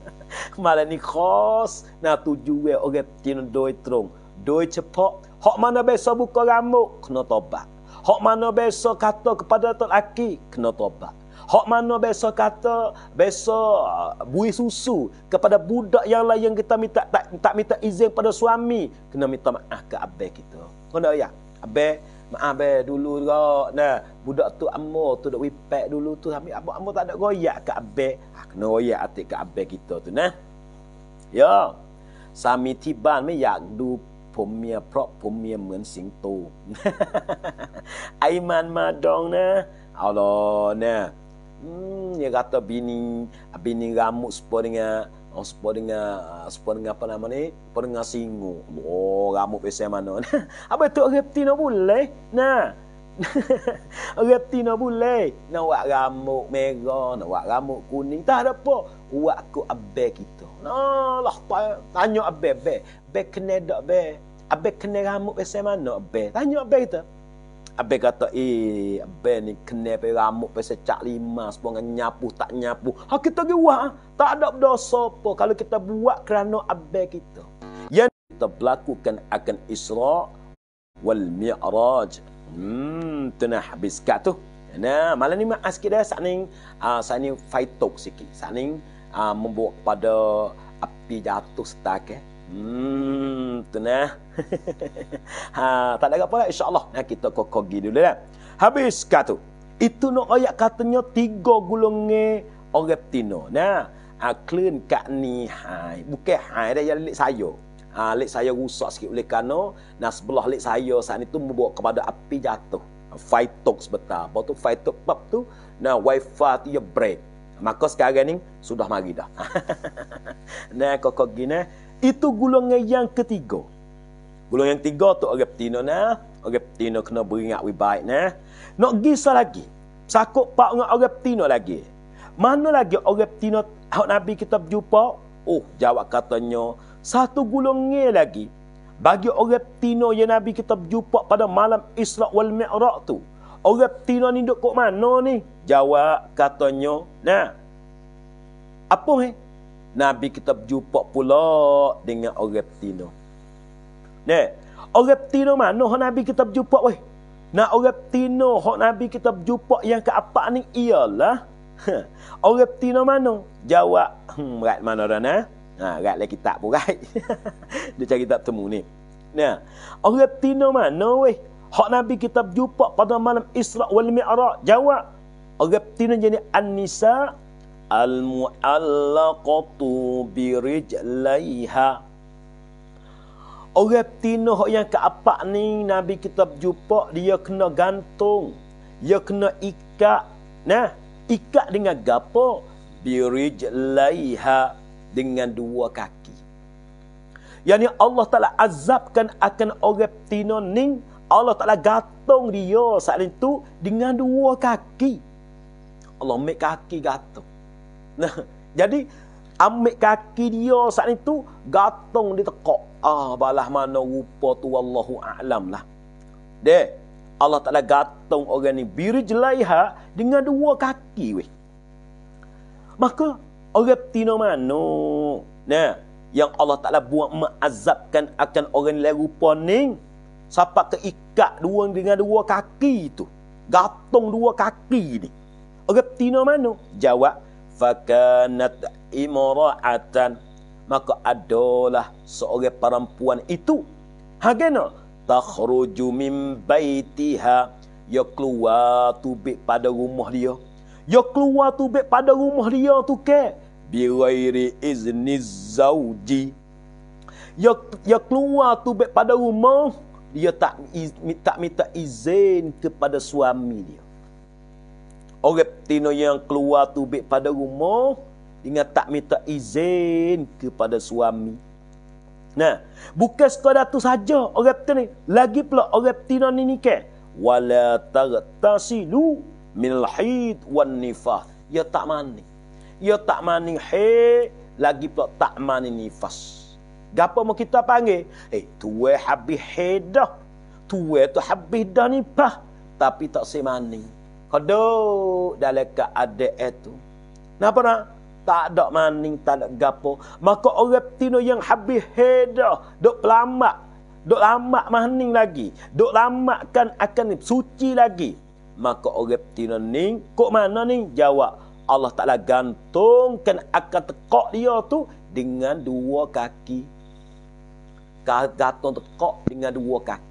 *laughs*
Malam ni khos Nak tuju orang petina doi terung Doi cepat Hak mana besok buka rambut Kena tobat Hak mana besok kata kepada tu laki Kena tobat Hak mana besok kata Besok ah, buih susu Kepada budak yang lain yang kita minta Tak, tak minta izin pada suami Kena minta maaf ke abe kita Kena ya Abis Abang dulu juga. Nah, budak tu ammo tu dak wipek dulu tu sampai abang ammo tak ada goyak ke abang. Ah, ha, kena goyak atik ke abang kita tu nah. Ya. Sami tiban me yak du ผมเมียเพราะผมเมียเหมือนสิงโตไอ้มันมาดองนะเอาล่ะเนี่ยอย่ากัตบินีบินีรามุสปอร์เนี่ย *laughs* Oh, sepuluh dengan ah, sepuluh dengan apa nama ni? Sepuluh dengan singo. Oh, ramuk pesan mana? *laughs* apa tu reptil nak boleh? Nah. *laughs* reptil nak boleh. Nak buat ramuk merah, nak buat ramuk kuning. Tak ada apa. Buat aku abe kita. Nah, lah. Tanya abe, abe. Abe kena tak abe? Abe kena ramuk pesan mana abe? Tanya abe kita. Abe kata, eh, abe ni kena pergi ramuk pergi secak lima. Sepuluh nyapu, tak nyapu. Ha, kita pergi buat. Ha? Tak ada dosa apa. Kalau kita buat kerana abe kita. Yang kita berlakukan akan Isra' wal Mi'raj. Hmm, tu nak habis kat tu. Nah, malam ni maaf ah, sikit dah. Saat ni, uh, ah, saat ni fight talk sikit. Saat ni, uh, ah, membawa kepada api jatuh setakat. Eh? Hmm, tu nah. Eh? *laughs* ha, tak ada apa lah insya-Allah. Nah, kita kokok gi dulu lah. Habis kat Itu nak no ayat katanya tiga gulung orang tino. Nah, ha, clean kat ni hai. Bukan hai dah yang lelik saya. Ha, lelik saya rusak sikit oleh kano. Nah, sebelah lelik saya saat itu membawa kepada api jatuh. Fight talk sebentar. Lepas tu fight talk pap tu. Nah, wifi tu ya break. Maka sekarang ni sudah mari dah. *laughs* nah, kokok gini. Nah. Itu golongan yang ketiga. Golongan yang ketiga tu orang betina nah, orang betina kena beringat wi baik nah. Nak gi sa lagi. Sakut pak dengan orang betina lagi. Mana lagi orang betina hak Nabi kita berjumpa? Oh, jawab katanya satu golongan lagi bagi orang betina yang Nabi kita berjumpa pada malam Isra wal Mi'raj tu. Orang betina ni duduk kok mana ni? Jawab katanya, nah. Apa ni? Eh? Nabi kita berjumpa pula dengan orang Betina. Nah, orang Betina mana hok Nabi kita berjumpa weh? Nah, orang Betina hok Nabi kita berjumpa yang ke apa ni ialah *laughs* orang Betina mana? Jawab, hmm, rat mana dah eh? nah? Ha, rat lagi tak pun rat. *laughs* Dia cari tak temu ni. Nah, orang Betina mana weh? Hok Nabi kita berjumpa pada malam Isra wal Mi'raj. Jawab, orang Betina jenis An-Nisa al-mu'allaqatu bi rijlaiha Orang betina hok yang keempat ni Nabi kita jumpa dia kena gantung, dia kena ikat. Nah, ikat dengan gapo? Bi rijlaiha dengan dua kaki. Yani Allah Taala azabkan akan orang betina ni, Allah Taala gantung dia saat itu dengan dua kaki. Allah mek kaki gantung. Nah, jadi ambil kaki dia saat itu gatung ditekok. Ah balah mana rupa tu wallahu a'lam lah. Deh. Allah Taala gatung orang ni birij dengan dua kaki weh. Maka orang tino mano. Nah, yang Allah Taala buat mengazabkan akan orang ni lagu poning sapa keikat dua dengan dua kaki tu. Gatung dua kaki ni. Orang tino mano? Jawab fakanat imra'atan maka adalah seorang perempuan itu hagena takhruju min baitiha ya keluar tubik pada rumah dia ya keluar tubik pada rumah dia tu ke bi ghairi izni zauji ya ya keluar tubik pada rumah dia tak tak minta izin kepada suami dia Orang tino yang keluar tu bik pada rumah ingat tak minta izin kepada suami. Nah, bukan sekadar tu saja orang tino Lagi pula orang tino ni ni ke wala tagtasilu min alhid wan nifas. Ya tak mani. Ya tak mani he lagi pula tak mani nifas. Gapo mau kita panggil? Eh, tuwe habih hedah. Tuwe tu habih dah nifas tapi tak semani. Si Kedua dalam keadaan itu. Kenapa nak? Tak ada maning, tak ada gapo. Maka orang tino yang habis hedah. Duk lama, Duk lama maning lagi. Duk kan akan suci lagi. Maka orang tino ni. Kok mana ni? Jawab. Allah Ta'ala gantungkan akan tekok dia tu. Dengan dua kaki. Gantung tekok dengan dua kaki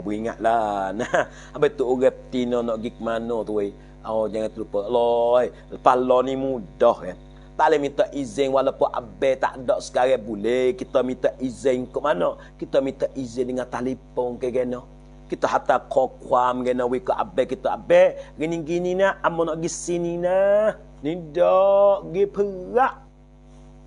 kena lah, *laughs* nah apa tu orang betina nak gig mana tu eh oh jangan terlupa loi, lepas lo ni mudah ya eh. tak boleh minta izin walaupun abe tak ada sekarang boleh kita minta izin ke mana kita minta izin dengan telefon ke gena kita hatta kokwam gena wi ke abe kita abe gini gini nah amo nak gi sini nah ni dok gi perak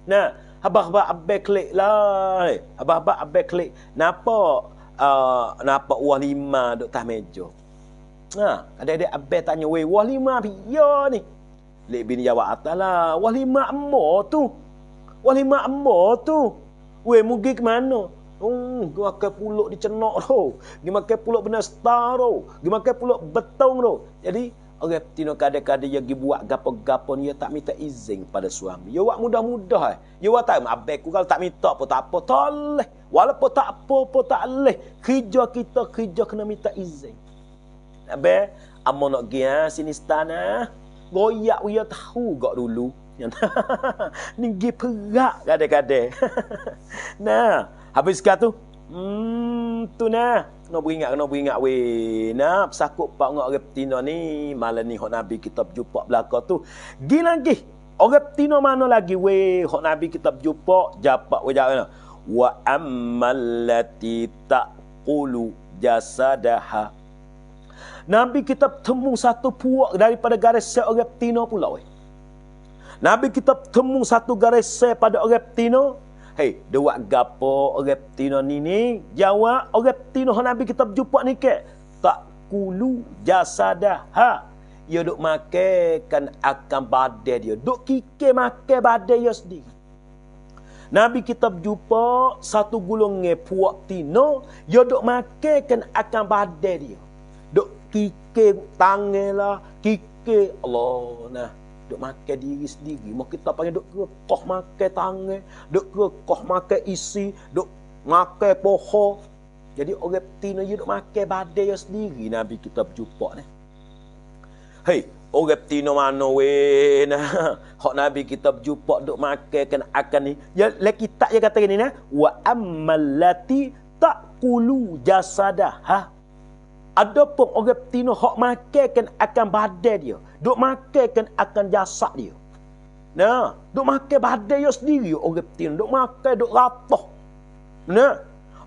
nah Abah-abah abek klik lah. Abah-abah abek klik. Napa? uh, nampak wah lima duk atas meja. Ha, ada ada abah tanya weh wah lima piyo ya ni. Lek bini jawab atalah, wah lima emo tu. Wah lima emo tu. Weh mugi ke mana? Hmm, gi makan pulak dicenok tu. Gi makan pulak benar star tu. Gi makan pulak betong tu. Jadi orang tino kadang-kadang yang gi buat gapo-gapo dia tak minta izin pada suami. Ya wak mudah-mudah eh. Ya wak tak abek ku kalau tak minta apa tak apa toleh. Walaupun tak apa apa tak leh. Kerja kita kerja kena minta izin. Abe amon nak gi eh, ah, sini stana. Ah. Goyak ya tahu gak dulu. *laughs* Ni gi perak kadang-kadang. *laughs* nah, habis kat tu. Hmm, tu nah. Kena beringat, kena beringat weh. Nah, sakut pak ngak orang betina ni, malah ni hok Nabi kita berjumpa belaka tu. Gi lagi. Orang betina mana lagi weh hok Nabi kita berjumpa japak weh jawab Wa ammalati takulu jasadaha. Nabi kita temu satu puak daripada garis seorang betina pula weh. Nabi kita temu satu garis pada orang betina Hei, dia buat gapo orang tino ni ni? Jawab, orang tino Nabi kita berjumpa ni ke? Tak kulu jasadah. Ha? Ia duk makan kan akan badai dia. Duk kikir makan badai dia sendiri. Nabi kita berjumpa satu gulung puak tino. Ia duk makan kan akan badai dia. Duk kikir tangan lah. Kikir Allah. Nah, Duk makan diri sendiri. Mak kita panggil duk kekoh makan tangan. Duk kekoh makan isi. Duk makan poho. Jadi orang petina you duk makan badai yang sendiri. Nabi kita berjumpa ni. Hei, orang petina mana weh nah. *laughs* Nabi kita berjumpa duk makan kan akan ni. Ya, lelaki tak je kata ni nah. Wa ammalati takulu jasadah. Ha? Ada pun orang petina hak makan kan akan badai dia duk makan kan akan jasad dia. Nah, duk makan badan dia sendiri orang betina, duk makan duk ratah. Nah,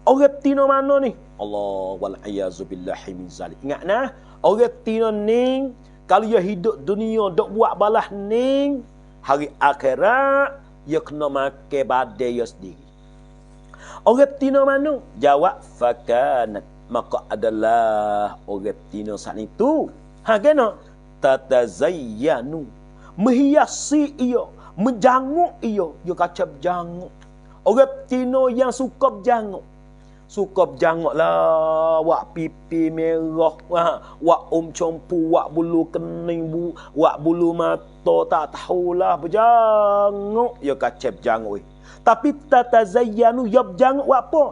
orang betina mana ni? Allah wal a'yazu billahi min zalik. Ingat nah, orang betina ni kalau dia hidup dunia duk buat balah ni hari akhirat dia kena makan badan dia sendiri. Orang betina mana? Jawab fakanat maka adalah orang betina saat itu. Ha kena? tatazayyanu menghiasi ia menjanguk ia dia kata berjanguk orang tino yang suka berjanguk suka berjanguk lah wak pipi merah ha, wak om um compu wak bulu kening bu wak bulu mata tak tahulah berjanguk dia kata berjanguk eh. tapi tatazayyanu dia berjanguk wak apa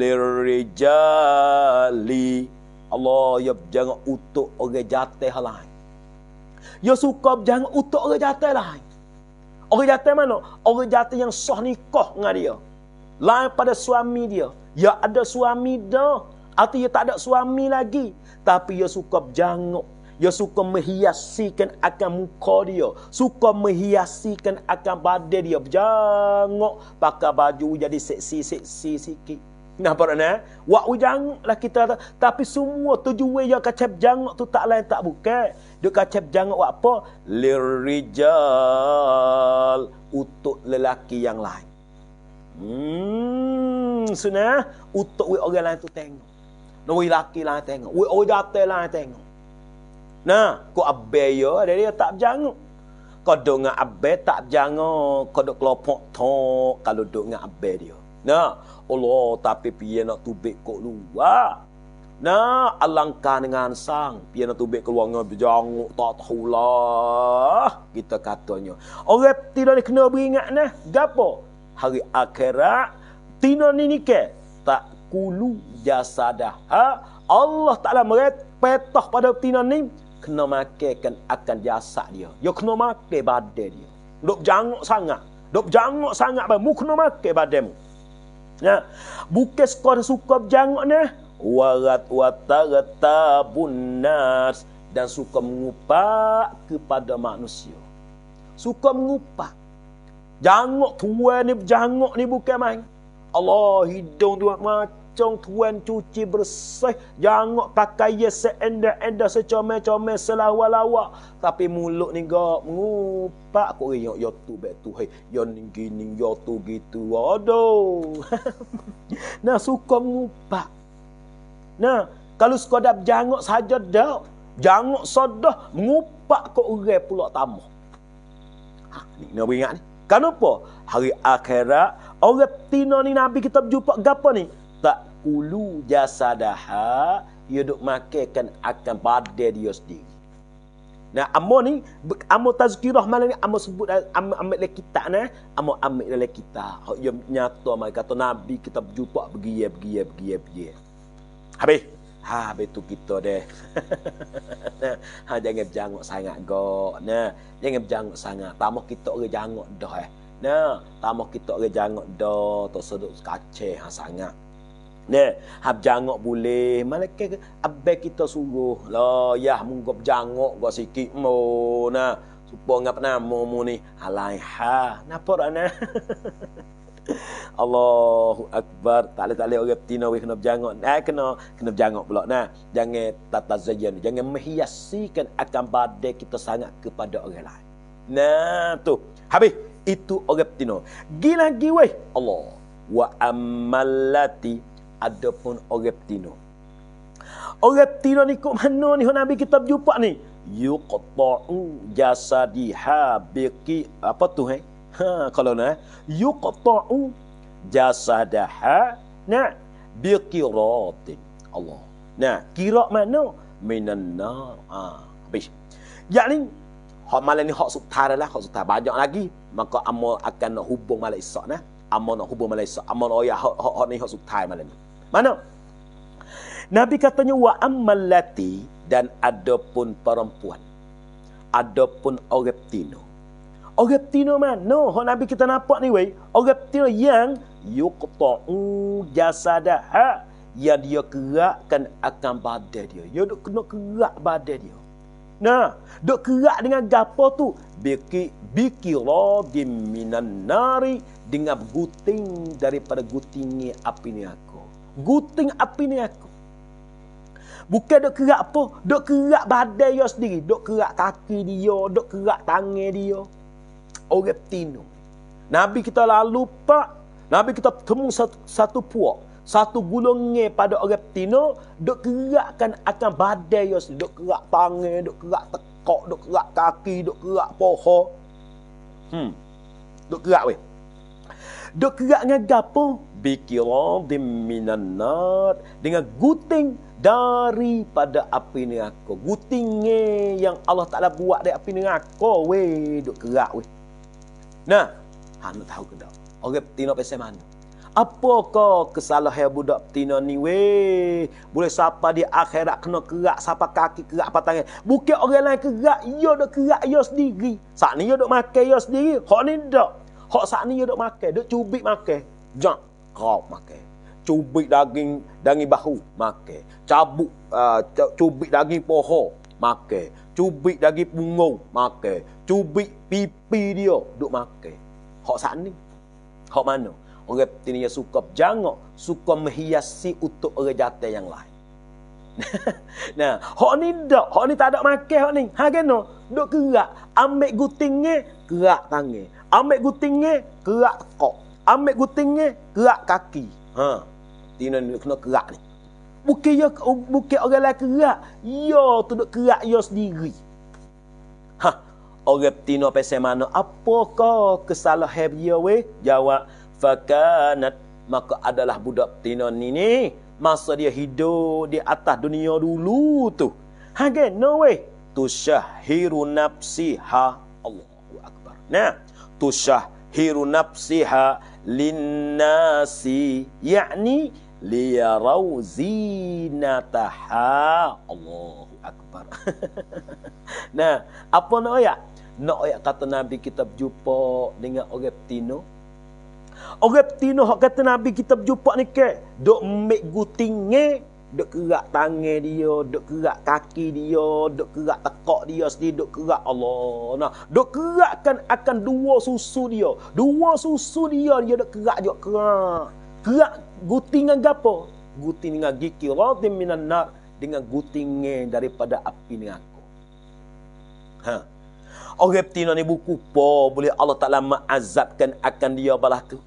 lirijali Allah ya jangan untuk orang jatuh lain Yo suka berjangan untuk orang jatuh lah. Orang jatuh mana? Orang jatuh yang soh nikah dengan dia. Lain pada suami dia. Ya ada suami dah. Atau ya tak ada suami lagi. Tapi ya suka berjangan. Ya suka menghiasikan akan muka dia. Suka menghiasikan akan badan dia. Berjangan. Pakai baju jadi seksi-seksi sikit. Seksi, seksi. Nah tak ni? Eh? Wak we lah kita. Tapi semua tujuh yang kacap jangok tu tak lain tak bukan. Dia kacap jangok wak apa? Lirijal. Untuk lelaki yang lain. Hmm. Sunnah. Untuk we orang lain tu tengok. No, we lelaki lain tengok. We orang jatuh lain tengok. Nah, kau abai yo, ada dia tak jangok. Kau duk dengan abai tak jangok. Kau duk kelopok tok kalau duk dengan abai dia. Nah, Allah tapi pian nak tubik kok luar. Nah, alangkah dengan sang. Pia nak tubik keluar dengan jangok tak tahu lah. Kita katanya. Orang tidak ni kena beringat ni. gapo Hari akhirat, tidak ni ni ke? Tak kulu jasadah. Ha? Allah Ta'ala merat petah pada tina ni. Kena makan akan jasa dia. Dia ya, kena makan badan dia. Dok jangok sangat. dok jangok sangat. Mu kena makan badanmu. Ya. Bukan sekor suka berjangok ni. Warat watarata bunas. Dan suka mengupak kepada manusia. Suka mengupak. Jangok tua ni, jangok ni bukan main. Allah hidung tu macam kacung tuan cuci bersih jangan pakai ye seenda-enda secome-come selawa tapi mulut ni gak mengupak kok yo yo tu be tu hai yo ninggi ning yo tu gitu aduh *laughs* nah suka mengupak nah kalau sekodap jangok saja dak jangan sedah mengupak kok orang pula tamu ha ni nak ingat ni Kenapa? Hari akhirat, orang tina ni Nabi kita jumpa gapa ni? ta'kulu jasadaha ia duk makan akan badan dia sendiri nah amo ni amo tazkirah malam ni amo sebut amo ambil dalam kitab nah amo ambil dalam kitab ia nyata mai kata nabi kita berjumpa begiye begiye begiye begiye habis Ha tu kita deh. *laughs* ha jangan berjanguk sangat go, Nah, jangan berjanguk sangat. Tamah kita orang jangok dah eh. Nah, tamah kita orang jangok dah tak sedut kaceh ha sangat. Ne, hab jangok boleh. malak ke? abbe kita suruh. La ya munggo jangok gua sikit mo na. Supo ngap namo mo ni. ha, Napa rana? *laughs* Allahu akbar. Tak leh tak leh orang tina we kena jangok. Eh kena kena jangok pula nah. Jangan tatazayan, jangan menghiasikan akan badai kita sangat kepada orang lain. Nah tu. Habis itu orang tino, Gila giwe. Allah. Wa ammalati ataupun oreptino. Oreptino ni kok mana ni Nabi kita jumpa ni? Yuqta'u jasadi habiqi apa tu eh? Ha kalau nak eh? yuqta'u jasadaha na biqiratin. Allah. Nah, kira mana? Minan nar. Ha, habis. Yakni hak malam ni hak sutar lah, hak sutar. Banyak lagi. Maka amal akan hubung malam esok nah. Amal nak hubung malam esok. Amal oh ya hak hak ni hak sutar malam ni. Mana? Nabi katanya wa ammal lati dan adapun perempuan. Adapun orang tino. Orang tino mana? No, Nabi kita nampak ni wei, orang tino yang yuqta'u jasadah ha? yang dia gerakkan akan badan dia. Dia dok kena gerak badan dia. Nah, dok gerak dengan gapo tu? Biki biki minan nari dengan guting daripada gutingi api neraka guting api ni aku. Bukan dok kerak apa, dok kerak badan dia sendiri, dok kerak kaki dia, dok kerak tangan dia. Orang tino. Nabi kita lalu pak, Nabi kita bertemu satu, satu puak, satu gulungnya pada orang tino, dok kerakkan akan badan dia sendiri, dok kerak tangan, dok kerak tekok, dok kerak kaki, dok kerak poho. Hmm. Dok kerak weh. Dok kerak gapo bikiradim minan nar dengan guting daripada api ni aku gutingnya yang Allah Taala buat dari api ni aku. we duk kerak we. Nah, hang tahu ke tak? Orang betina pasal mana? Apakah kesalahan budak betina ni we? Boleh siapa di akhirat kena kerak siapa kaki kerak apa tangan. Bukan orang lain kerak, yo ya duk kerak yo ya sendiri. Saat ni yo ya duk makan yo sendiri. Hak ni dak. Hak saat ni yo duk makan, duk cubik makan. Jangan kerap makan. Cubit daging daging bahu makan. cabuk uh, ah, cubit daging poho makan. Cubit daging punggung makan. Cubit pipi dia duk makan. Hak sat ni. Hak mana? Orang tini yang suka jangok, suka menghiasi untuk orang jatah yang lain. *laughs* nah, hok ni dak, hok ni tak ada makan hok ni. Ha kena duk kerak, ambil gutingnya kerak tangan. Ambil gutingnya kerak kok ambil gutingnya gerak kaki ha tino kena gerak ni bukan ya bukan orang lain gerak ya tu duk gerak ya sendiri ha orang tino pesan mana apakah kesalahan dia we jawab fakanat maka adalah budak tino ni ni masa dia hidup di atas dunia dulu tu ha kan no way. tu syahiru nafsiha Allahu akbar nah tu syahiru nafsiha linnasi yakni liyarau zinataha Allahu akbar *laughs* nah apa nak ayat nak ayat kata nabi kita berjumpa dengan orang betina orang betina hak kata nabi kita berjumpa ni ke dok mek gutinge duk gerak tangan dia, duk gerak kaki dia, duk gerak tekak dia sendiri, duk gerak Allah. Nah, duk kan akan dua susu dia. Dua susu dia dia duk gerak juga kerak. Gerak guting dengan gapo? Guting dengan gigi radim minan nar dengan guting daripada api ni aku. Ha. Orang okay, ni buku apa boleh Allah Taala mengazabkan akan dia balah tu.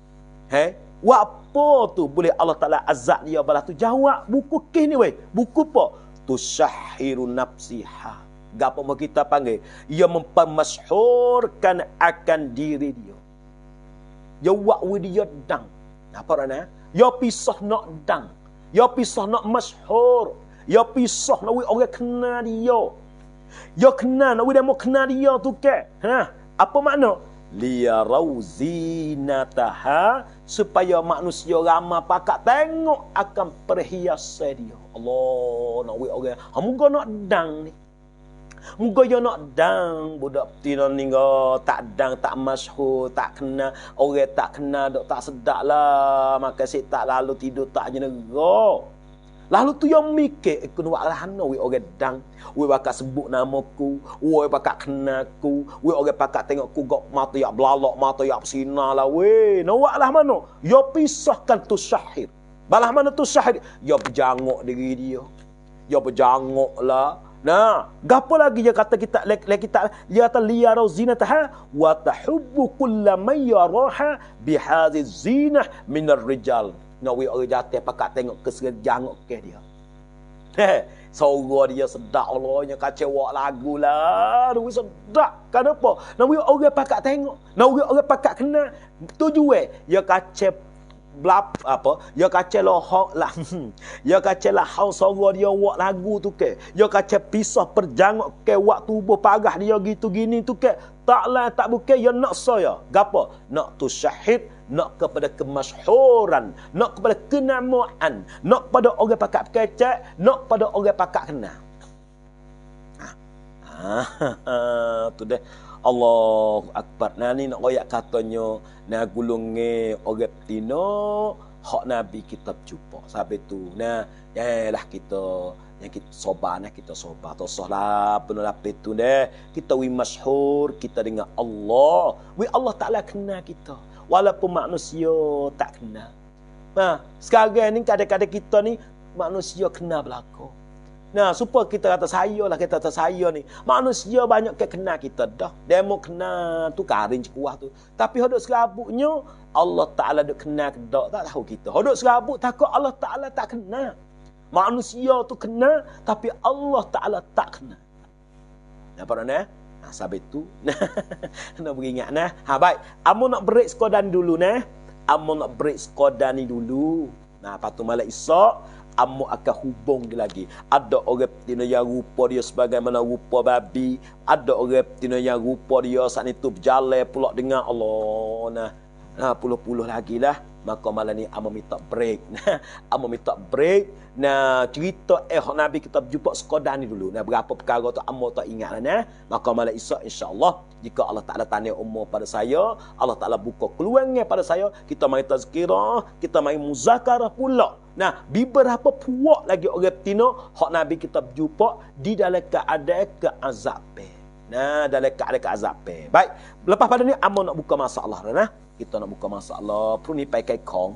Hei. Apa tu boleh Allah Ta'ala azab dia balas tu? Jawab ah. buku kih ni weh. Buku apa? Tu syahiru nafsiha. Gapa mau kita panggil? Ia mempermasyurkan akan diri dia. Ya wak dia dang. Apa rana? Eh? Ya pisah nak dang. Ya pisah nak masyur. Ya pisah nak orang kenal dia. Ya kenal nak dia mau kenal dia tu ke? Ha? Apa makna? Liya rawzinataha. Liya supaya manusia ramah pakak tengok akan perhiasan dia. Allah nak wei orang. Ha muga nak dang ni. Muga yo nak dang budak tina ninga tak dang tak masyhur tak kena orang tak kena dok tak sedaklah maka sik tak lalu tidur tak jenera. Lalu tu yang mikir aku eh, nak lahan we orang dang, we pakak sebut nama ku, we pakak kena ku, we orang pakak tengok ku gok mata yak belalok, mata yak sina lah, we nak lah mana? Yo ya pisahkan tu syahid. Balah mana tu syahid? Yo ya berjanguk diri dia. Yo ya berjanguk lah. Nah, gapo lagi dia kata kita le, le kita dia kata liya rozina taha wa tahubbu kullama yaraha bihadhi zinah min ar-rijal. Nawi orang jatuh pakat tengok keseret jangok ke dia. Suara dia sedap Allahnya kacau lagu lah. Nawi sedap. Kenapa? Nawi orang pakat tengok. Nawi orang pakat kena. Tujuh eh. Dia kacau blap apa ya kacel lah lah *laughs* hmm. ya kacel lah hang suara dia wak lagu tu ke ya kacel pisah perjangok ke wak tubuh pagah dia gitu gini tu ke taklah tak lah, buke ya nak saya gapo nak tu syahid nak kepada kemasyhuran, nak kepada kenamaan, nak kepada orang pakat kecek, nak kepada orang pakat kenal.
Ha. Ah,
tu deh. Allah akbar. Nah ni nak koyak katanya nak gulungi orang tino hak nabi kita jumpa. Sampai tu. Nah, yalah kita yang kita soba nah kita soba tu solah penuh lapis tu deh kita wi masyhur kita dengan Allah wi Allah taala kenal kita walaupun manusia tak kena. Nah, ha, sekarang ni kadang-kadang kita ni manusia kena berlaku. Nah, supaya kita kata saya lah, kita kata saya ni. Manusia banyak ke kena kita dah. Demo kena tu karin kuah tu. Tapi hodok serabuknya Allah Taala dok kena dok tak tahu kita. Hodok serabuk takut Allah Taala tak kena. Manusia tu kena tapi Allah Taala tak kena. Dapat ana? Eh? Ha, sabit tu. *laughs* nak beringat nah. Ha baik. Amun nak break skodan dulu nah. Amun nak break skodan ni dulu. Nah, patu malam esok Amu akan hubung dia lagi. Ada orang tina yang rupa dia sebagaimana rupa babi. Ada orang tina yang rupa dia saat itu berjalan pula dengan Allah. Nah, ha, puluh-puluh lagi lah maka malam ni amam minta break *laughs* nah amam minta break nah cerita eh nabi kita jumpa sekodan ni dulu nah berapa perkara tu amo tak ingat lah nah maka malam esok insyaallah jika Allah Taala tanya umur pada saya Allah Taala buka keluangnya pada saya kita mari tazkirah kita mari muzakarah pula nah bi puak lagi orang betina hak nabi kita jumpa di dalam keadaan keazab nah dalam keadaan keazab baik lepas pada ni amo nak buka masalah dah nah kita nak buka masalah perlu ni pakai kong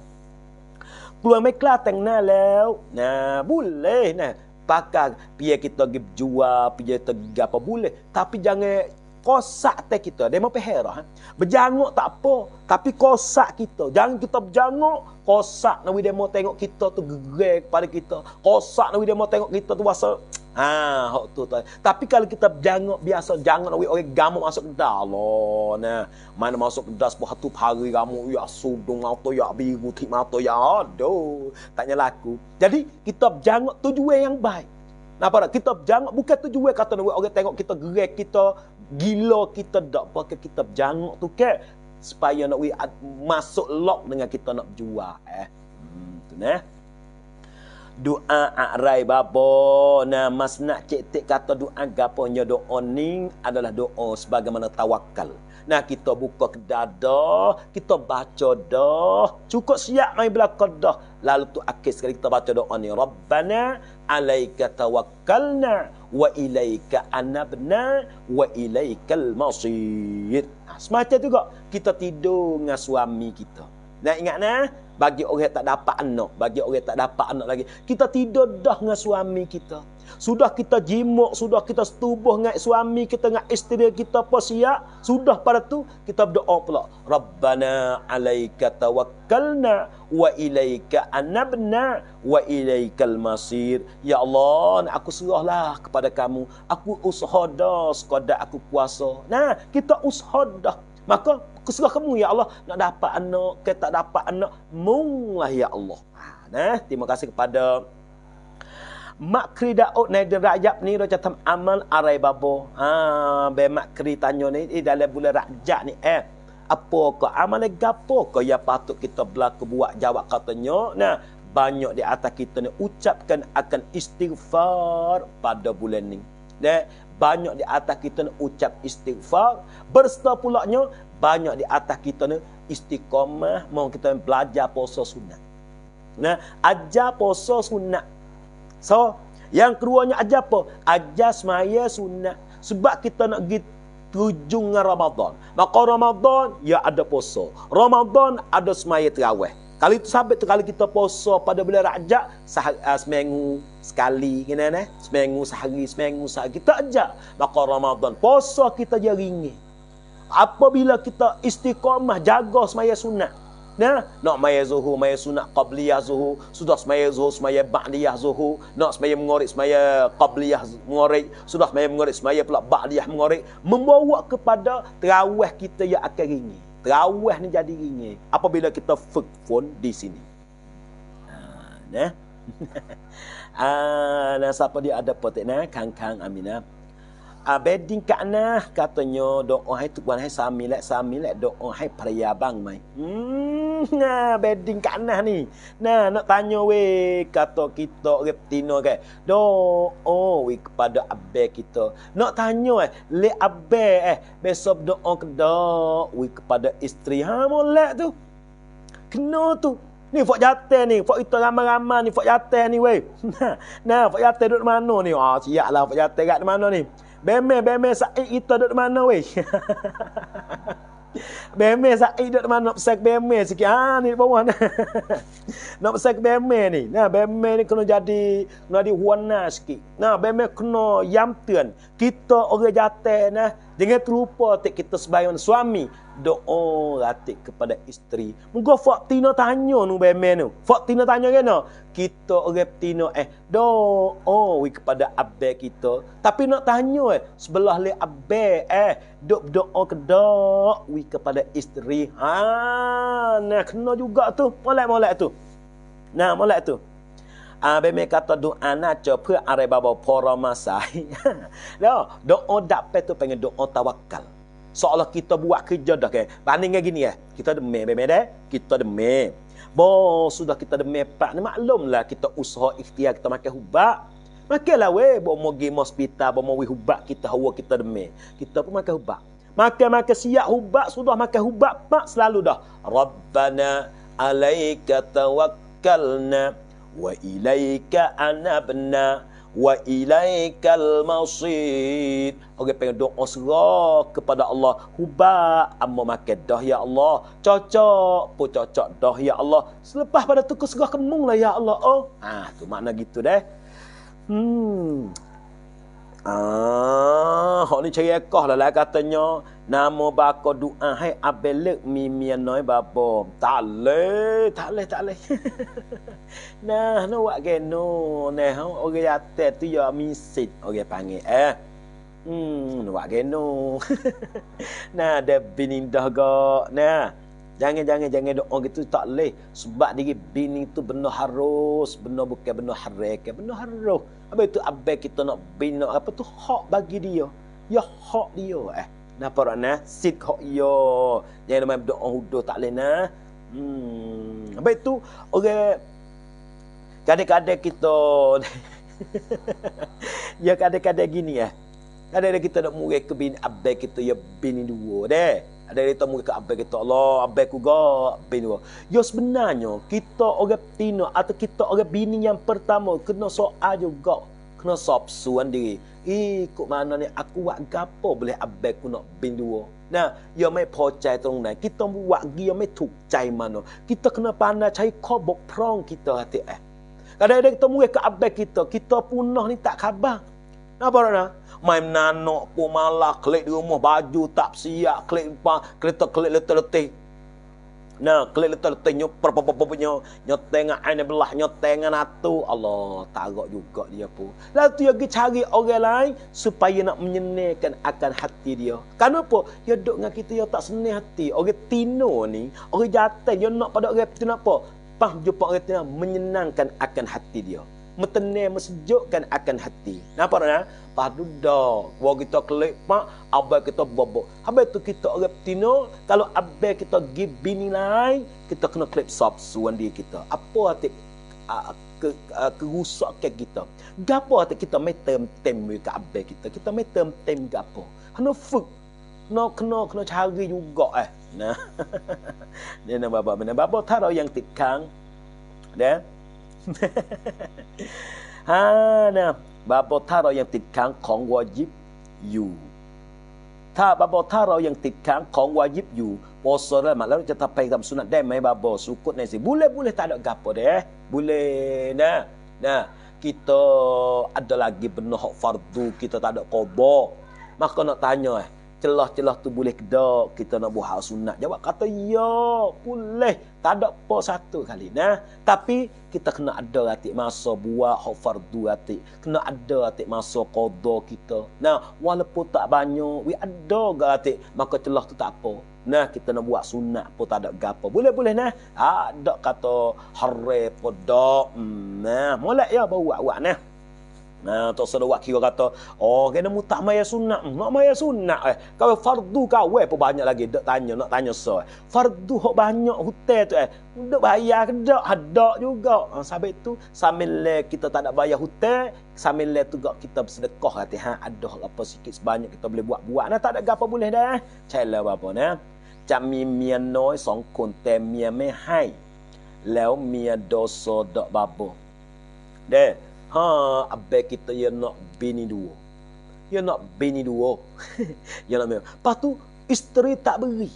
Perlu mai kelas tang na lew nah boleh nah pakai pia kita gi jual pia tegak apa boleh tapi jangan kosak teh kita demo pehera ha? Eh. berjanguk tak apa tapi kosak kita jangan kita berjanguk kosak nawi demo tengok kita tu gerak pada kita kosak nawi demo tengok kita tu wasa Ha, hok tu, tu Tapi kalau kita jangan biasa jangan orang orang gamuk masuk kedai Allah nah. Mana masuk kedai sebuah satu hari kamu ya sudung auto ya biru tik mata ya aduh. Taknya laku. Jadi kita jangan tujuan yang baik. Napa dak kita jangan bukan tujuan kata orang orang tengok kita gerak kita gila kita dak pakai kita jangan tu ke supaya nak we masuk lock dengan kita nak jual eh. Hmm, tu nah doa akrai babo, na mas nak cetek kata doa gapanya doa ni adalah doa sebagaimana tawakal nah kita buka dada kita baca dah cukup siap mai belaka dah lalu tu akhir sekali kita baca doa ni rabbana alaika tawakkalna wa ilaika anabna wa ilaikal masir nah, ha, semacam juga kita tidur dengan suami kita nak ingat nah bagi orang yang tak dapat anak, bagi orang yang tak dapat anak lagi. Kita tidur dah dengan suami kita. Sudah kita jimuk, sudah kita setubuh dengan suami kita, dengan isteri kita pun siap. Sudah pada tu kita berdoa pula. Rabbana alaika tawakkalna wa ilaika anabna wa ilaika almasir. Ya Allah, aku serahlah kepada kamu. Aku usaha dah sekadar aku kuasa. Nah, kita usaha dah. Maka kesuruh kamu ya Allah nak dapat anak ke tak dapat anak munglah ya Allah nah eh, terima kasih kepada Mak kri da'ud ni dia rajab ni dia catam amal arai babo. Ha, be mak kri tanya ni eh, dalam bulan rajab ni eh apa ke amal gapo ke yang patut kita berlaku buat jawab katanya nah banyak di atas kita ni ucapkan akan istighfar pada bulan ni. Nah, banyak di atas kita ni ucap istighfar. Bersetelah pulaknya, banyak di atas kita ni istiqamah mau kita belajar puasa sunat. Nah, ajar puasa sunat. So, yang keduanya ajar apa? Ajar semaya sunat. Sebab kita nak pergi tujung Ramadan. Maka Ramadan, ya ada puasa. Ramadan, ada semaya terawih. Kalau itu sampai tu, kalau kita poso, pada bulan rajak, sah, uh, seminggu sekali, gini, ne? seminggu sehari, seminggu sehari, kita ajak. Maka Ramadan, poso kita jaringin apabila kita istiqamah jaga semaya sunnah Ya, nak maya zuhur, maya sunat qabliyah zuhur, sudah semaya zuhur, semaya ba'liyah zuhur, nak semaya mengorek, semaya qabliyah mengorek, sudah semaya mengorek, semaya pula ba'liyah mengorek, membawa kepada terawih kita yang akan ringi. Terawih ni jadi ringi apabila kita fukfun di sini. Ha, nah. *laughs* ah, nah, siapa dia ada potek nah, kang-kang Aminah. Abedin ka na katanya doa hai tu kan hai sami lek sami lek doa hai paraya bang mai.
Hmm *laughs*
na abedin ka na ni. Nah nak tanya we kata kita reptino ke. Doa we kepada abe kita. Nak tanya eh le abe eh besok doa ke we kepada isteri ha molek tu. Kena tu. Ni fok jate ni, fok itu ramai-ramai ni fok jate ni weh. *laughs* Nah, nah fok jate duduk mana ni? oh, ah, siap lah fok jate kat mana ni? Bemeh bemeh sa'i kita duduk mana weh. *laughs* bemeh sa'i duduk mana nak pesak bemeh sikit. Ha ni bawah ni. *laughs* nak pesak bemeh ni. Nah bemeh ni kena jadi kena di warna sikit. Nah bemeh kena yam tuan. Kita orang jatah nah Jangan terlupa tak kita sebagai suami doa ratik kepada isteri. Muka Fatina tanya nu bemen nu. Fatina tanya kena kita orang Tina eh doa we kepada abbe kita. Tapi nak tanya eh sebelah le abbe eh dok doa kedok we kepada isteri. Ha nak kena juga tu molek-molek tu. Nah molek tu. อาเบเมกาตดูอานาเจอเพื่ออะไรบาบอพอรมาสายแล้วดอดับเปตุเป็นดอตวักกลสอลกิตบวกคือจดเกบานิงเงี้ยกินเนี่ยกิตเดเมเบเมเดกิตเดเมบอสุดาคิตเดเมปะนี่มาลมละกิตอุสหออิฟติยาคิตมาเคหุบะมาเคลาเวบอมอกิมอสปิตาบอมอวิหุบะกิตหัวกิตเดเมกิตปุมาเคหุบะมาเคมาเคสิยาหุบะสุดามาเคหุบะปะสลาลุดารับบานะอะไลกะตวักกลนะ Wa وإليك أنبنا وإليك المصير Orang okay, pengen doa serah kepada Allah Hubak amma makan dah ya Allah Cocok pun cocok dah ya Allah Selepas pada tu serah kemung lah ya Allah oh. Ha, tu makna gitu deh
Hmm
Ah, hok ni cari ekoh lah lah katanya. Nama bako doa hai abelek mi mia noi babo. Tak le, tak le, tak le. *laughs* nah, no wak ke no. Ne ha oge ate tu yo misit oge pange eh. Hmm, no wak ke no. *laughs* nah, de bini dah go. Nah. Jangan jangan jangan doa gitu tak leh sebab diri bini tu beno harus beno bukan beno harek beno harus apa tu Abel kita nak bina apa tu hak bagi dia ya hak dia eh napa ra na sit kho yo yang nama doa hudo tak leh na hmm apa itu orang kadek kadang kita *laughs* ya kadek kadek gini ya kadang-kadang kita nak murai ke bini abai kita ya bini dua deh ada kita murai ke abai kita Allah abai ku go bini dua yo sebenarnya kita orang tino atau kita orang bini yang pertama kena soal juga kena suan diri ikut mana ni aku buat gapo boleh abai ku nak bin dua nah yo mai po tong nai kita buat gi yo mai thuk chai mano kita kena pandai chai ko bok prong kita hati eh kadai dek tong ke abai kita kita punah ni tak khabar nah apa nah mai nano pu malah klik di rumah baju tak siap klik pa kereta klik letih-letih Nah, kelik letak letak nyoper punya tengah, ane belah tengah natu, Allah tak juga dia pun. Lalu tu dia cari orang lain supaya nak menyenangkan akan hati dia. Kenapa? Ya Dia dengan kita ya tak senang hati. Orang tino ni, orang jatuh dia nak pada orang tino apa? Pah jumpa orang tino menyenangkan akan hati dia metenir mesejukkan akan hati. Nampak tak? Eh? Padu dah. Kalau kita kelip pak, abai kita bobok. Habis tu kita orang tino, kalau abai kita gi bini lain, kita kena kelip sop suan dia kita. Apa hati uh, ke, uh, kerusakan kita? Gapo hati kita mai tem-tem ke abai kita? Kita mai tem-tem gapo. Kena fuk. Kena, kena, kena cari juga eh. Nah. Ini nama bapak. Ini bapak taruh yang tikang. Ya. ฮ่านะบาปท่าเรายังติดค้างของวายิบอยู่ถ้าบาปท่าเรายังติดค้างของวายิบอยู่โอสรมาแล้วจะทำไปทำสุนัตได้ไหมบาบอสุกุในสิบุเลบุเลตาดกับปอดเอบุเลนะนะ kita ada lagi benar fardu kita tak ada qada maka nak tanya eh celah-celah tu boleh kedak kita nak buat sunat jawab kata ya boleh tak ada apa satu kali nah tapi kita kena ada atik masa buat hak fardu atik kena ada atik masa qada kita nah walaupun tak banyak we ada ga atik maka celah tu tak apa nah kita nak buat sunat pun tak ada gapo boleh boleh nah ada kata harre podok hmm, nah mulak ya bawa-bawa nah Nah, eh, tok sedo wak kata, oh kena mutak maya sunat, nak hmm, maya sunat eh. Kau fardu kau, we apa banyak lagi dak tanya, nak tanya so. Eh. Fardu hok banyak hutang tu eh. Dak bayar ke dak? Ada juga. Ha, sampai tu sambil le kita tak nak bayar hutang, sambil le tu gak kita bersedekah hati ha ada lah apa sikit sebanyak kita boleh buat-buat. Nah, tak ada gapo boleh dah. Eh. Cela apa nah. Cak mi mian noi song kon te mia me hai. Lao mian doso dak babo. Deh, ha abe kita ya nak bini dua ya nak bini dua *laughs* ya nak lepas tu isteri tak beri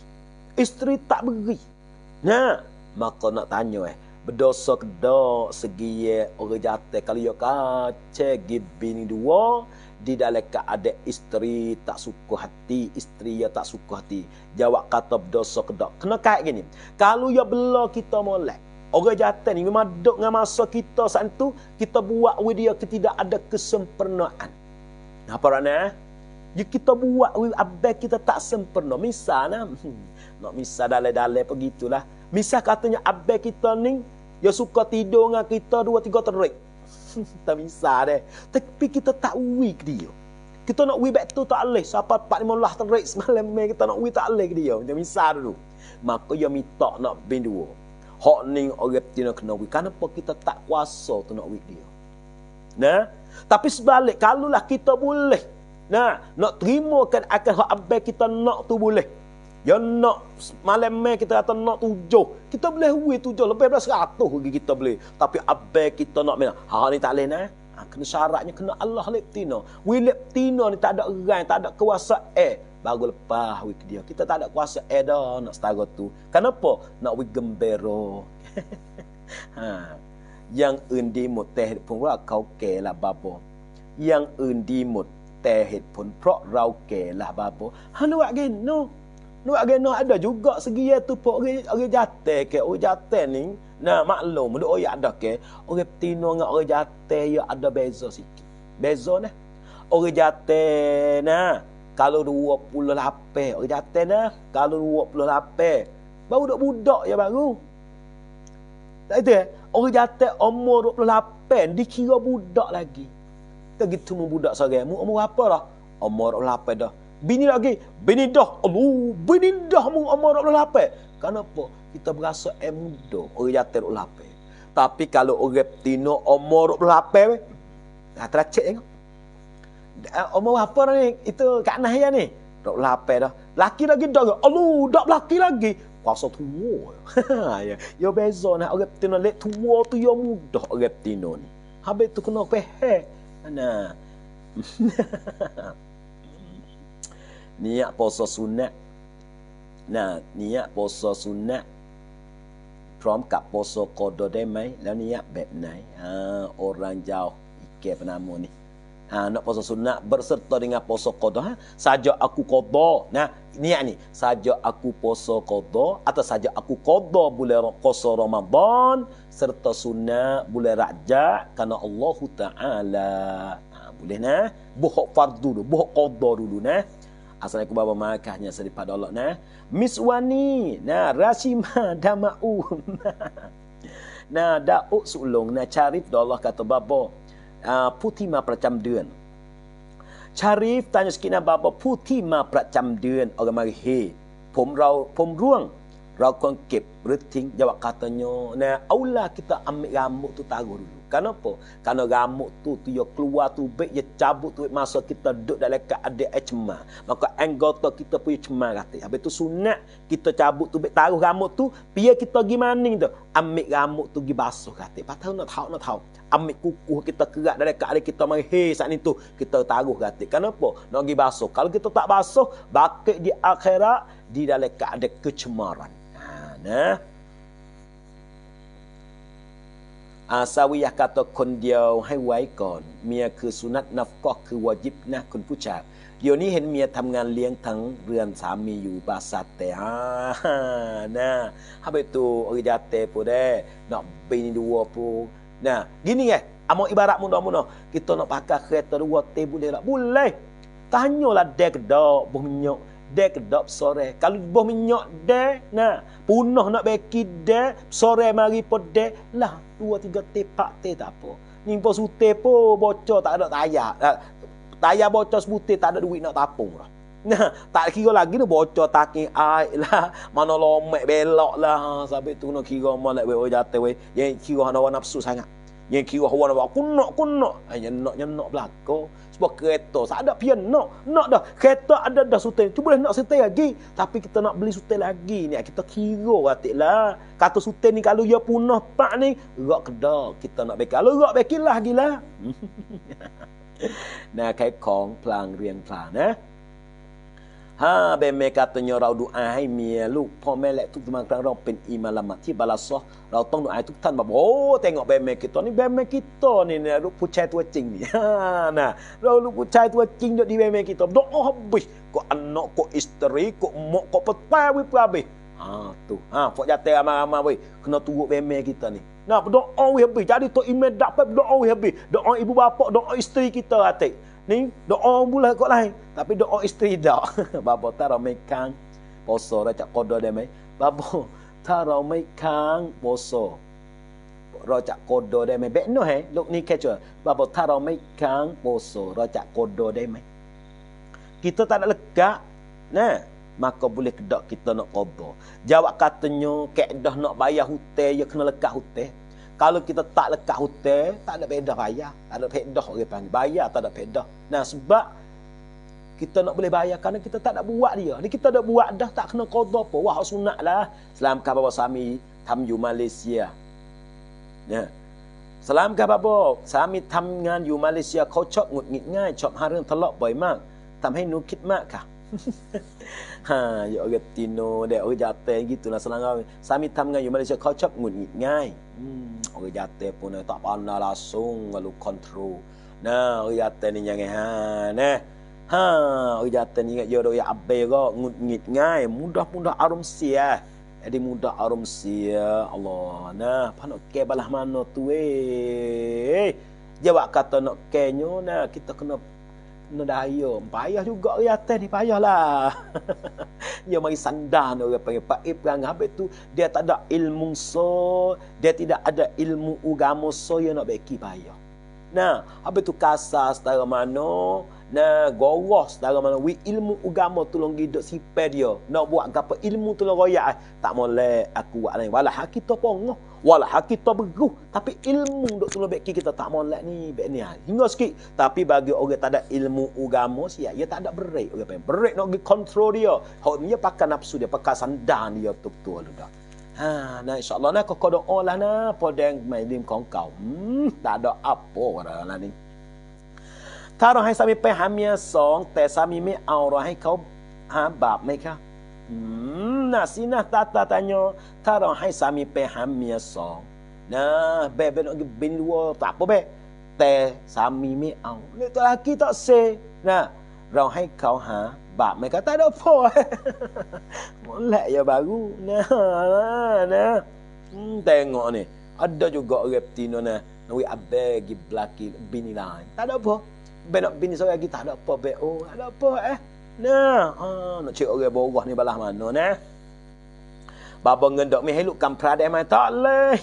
isteri tak beri nah maka nak tanya eh berdosa dok segi eh, orang jatuh kalau ya kace bini dua di dalam keadaan isteri tak suka hati isteri ya tak suka hati jawab kata berdosa dok. kena kait gini kalau ya bela kita molek Orang jahatan ni memang duduk dengan masa kita saat tu, kita buat with dia ketidak ada kesempurnaan. Apa rana? Eh? Ya kita buat with abai kita tak sempurna. Misal nah, hmm, nak misal dalai-dalai begitulah. Misal katanya abai kita ni, dia suka tidur dengan kita dua tiga terik. *laughs* tak misal deh. Tapi kita tak with dia. Kita nak we tu tak boleh. Siapa empat lima lah terik semalam kita nak we tak boleh dia. Macam misal dulu. Maka dia minta nak bin dua. Hak ni orang tina kena wik. Kenapa kita tak kuasa tu nak wik dia? Nah, tapi sebalik, kalulah kita boleh. Nah, nak terima kan akan hak abai kita nak tu boleh. Ya nak malam kita kata nak tujuh. Kita boleh wik tujuh. Lebih daripada seratus kita boleh. Tapi abai kita nak mana? Hak ni tak leh, nah kena syaratnya kena Allah leptina. We leptina ni tak ada gerang, tak ada kuasa eh baru lepas we dia. Kita tak ada kuasa eh dah nak setara tu. Kenapa? Nak we gembero. *laughs* ha. Yang undi teh pun lah kau ke lah babo. Yang undi teh pun pro rau ke lah babo. Ha nu wak gen nu. Nu wak gen nu ada juga segi ya tu pok orang jatah ke orang jatah ni. Nah, maklum, dia orang ada ke, orang petino dengan orang jatuh, dia ya, ada beza sikit. Beza ni. Orang jatuh, nah, kalau dua puluh lapih, orang jatuh, nah, kalau dua puluh lapih, baru dah budak ya baru. Tak itu ya? Orang jatuh umur dua puluh lapih, dikira budak lagi. Tak gitu mu budak seorang, mu umur apa lah? Umur dua dah. Bini lagi, bini dah. Amu, bini dah mu umur 28. Kenapa? Kita berasa eh muda, orang jatuh 28. Tapi kalau orang tino umur 28, dah teracik tengok. Umur eh, apa ni? Itu kat Nahya ni. 28 dah. Laki lagi dah. Alu, dah laki lagi. Kuasa tua. *laughs* ya. yo ya beza nak orang tino lek tua tu ya mudah orang tino ni. Habis tu kena peh. Nah. *laughs*
niat puasa sunat nah niat puasa sunat พร้อม
กับโปสโกโดได้ไหมแล้วนี่แบบไหนอ่าโอรังจาวอีกแกปนามูนี่อ่นโปสสุนนะบริสุทธิ์ต่อเนื่อโปสโกโดฮะสาจอักุโกโดนะนี่อันนี้สาจอักุโปสโกโดอัตสาจอักุโกโดบุเลโคสโรมาบอนสรตสุนนะบุเลรักจะคานะอัลลอฮุตะอาลาบุเลนะบุหกฟาร์ดูดูบุหกโกโดดูดูนะ Asal aku bawa markahnya daripada Allah. Nah, Miss Wani, nah Rasima, *laughs* Damau. *laughs* nah, Dauk Sulung, nah Charif do Allah kata babo. ah, putih ma pracam deun. Charif tanya sikit nah babo putih ma pracam deun orang mari he. Pom rau pom ruang. Rau kon kep reting jawab katanya, nah aula kita ambil rambut tu taruh dulu. Kenapa? Karena ramuk tu tu yang keluar tu baik yang cabut tu masa kita duduk dalam keadaan eh cema. Maka anggota kita punya cema kata. Habis tu sunat kita cabut tu baik taruh ramuk tu biar kita gimana tu. Ambil ramuk tu pergi basuh kata. Patah nak tahu nak tahu. Ambil kuku kita kerak dalam keadaan kita mari hei saat ni tu kita taruh kata. Kenapa? Nak pergi basuh. Kalau kita tak basuh bakit di akhirat di dalam keadaan kecemaran. Ha, nah. อาซาวิยากาตกคนเดียวให้ไว้ก่อนเมียคือสุนัตนัฟก็คือวอยิบนะคุณผู้ชายเดี๋ยวนี้เห็นเมียทำงานเลี้ยงทั้งเรือนสามีอยู่บาสัตแต่ฮ่านะฮาเบตูอิดาเตปูเดนอกบินดวัวปูนะกินี่ไง Amo ibarat mudah-mudah k ก t a nak pakai kereta d ั a teh boleh tak? Boleh. Tanyalah dek d ด k บุญ y i dek kedap sore. Kalau boh minyak dek, nah, punah nak beki dek, sore mari pun dek, lah, dua tiga tepak te tak apa. Ni pun sute pun bocor tak ada tayak. Nah, tayak bocor sebuti tak ada duit nak tapung lah. *laughs* Nah, tak kira lagi ni bocor taki air lah. Mana lomek belok lah. Sampai tu nak kira malak weh jatuh weh. Yang kira nak nafsu sangat yang kira huwa nak aku kunok hanya ah, nak nyenok belako sebab kereta sak ada pian nak nak dah kereta ada dah sutai tu boleh nak sutai lagi tapi kita nak beli sutai lagi ni ah, kita kira lah kata sutai ni kalau ia punah pak ni rak kedah kita nak bekal kalau rak bekillah gila *laughs* nah kai kong plang riang plang eh ฮาเบเมกาตนยเราดูอาให้เมียลูกพ่อแม่และทุกทุกครั้งเราเป็นอิมาลามะที่บาลาซอเราต้องดูอาทุกท่านแบบโอ้แต่งออกเบเมกิตอนนี้เบเมกิตอนี่เนี่ยลูกผู้ชายตัวจริงนี่นะเราลูกผู้ชายตัวจริงอยู่ดีเบเมกิตอนดอฮบิกกอันนกกอิสตรีกกมกกปตาวิปลาบิอ่าตัวอ่าฝ่ายเตะมามาเว้ยขณะตัวเบเมกิตอนนี่ Nah, doa we happy. Jadi tu imej dapat doa we happy. Doa ibu bapa, doa isteri kita hati ni doa bulan kok lain tapi doa isteri dak *laughs* babo taro mekang poso raja kodo de mai babo taro mekang poso raja kodo de mai beno he eh. lok ni kecho babo taro mekang poso raja kodo de mai kita tak nak lega nah maka boleh kedak kita nak qada jawab katanya kek nak bayar hutang ya kena lekat hutang kalau kita tak lekat hotel, tak ada pedah bayar. Tak ada pedah orang panggil. Bayar tak ada pedah. Nah, sebab kita nak boleh bayar kerana kita tak nak buat dia. Ni kita dah buat dah tak kena qada apa. Wah, sunat lah. Salam khabar bapa sami tamyu Malaysia. Ya. Salam khabar bapa sami tamngan di Malaysia kau cop ngut ngit ngai cop harang telak boy mak. Tam hai nu kit mak kah. *laughs* ha, yo ya orang tino dek orang jatuh gitu lah selangau. Sami tamngan di Malaysia kau cop ngut ngit ngai. Hmm, orang jatuh pun tak pandai langsung lalu kontrol. Nah, orang jatuh ni jangan ha, nah. Ha, orang jatuh ni ingat jodoh yang abai ke, ngut-ngit ngai, mudah-mudah arum sia. Eh. Jadi mudah arum sia. Ya Allah, nah, apa nak ke balah mana tu eh? Jawab kata nak kenyo nyo, nah, kita kena nedaya. Payah juga ke atas ni, lah. *laughs* dia mari sandan orang panggil Pak Ibrang. Habis tu, dia tak ada ilmu so, dia tidak ada ilmu ugamu so, dia nak beki payah. Nah, habis tu kasar setara mana, na goros dalam mana wi ilmu agama tolong gidok sipe dia nak buat gapo ilmu tolong royak eh? tak boleh aku buat lain wala hak kita pong wala hak kita beruh tapi ilmu dok tolong bek kita tak boleh ni bek ni eh? hingga sikit tapi bagi orang tak ada ilmu agama siap ya tak ada break orang pen break nak gi control dia hok dia pakai nafsu dia pakai sandang dia tu tu ada Ha, nah insyaAllah nak kau doa lah nak. Podeng mailim kau kau. Hmm, tak ada apa orang lah ni. ถ้าเราให้สามีไปหาเมียสองแต่สามีไม่เอาเราให้เขาหาบาปไหมคะน่าสินะตาตาตาโยถ้าเราให้สามีไปหาเมียสองนะเบบเป็นบินวัวตับปุ๊บเบแต่สามีไม่เอาเลตลากีต่อเซนะเราให้เขาหาบาปไหมคะตาเราพอหมดแหละอย่าบากูนะนะแต่งอนี่อัดดอจุกอเรปตินอนะนวิอับเบกิบลากิบินิลายตาเราพอ benak bini seorang kita ada apa baik oh ada apa eh nah ha nak cik orang borah ni balas mana nah Bapa ngendak mi heluk kampra dia mai tak leh.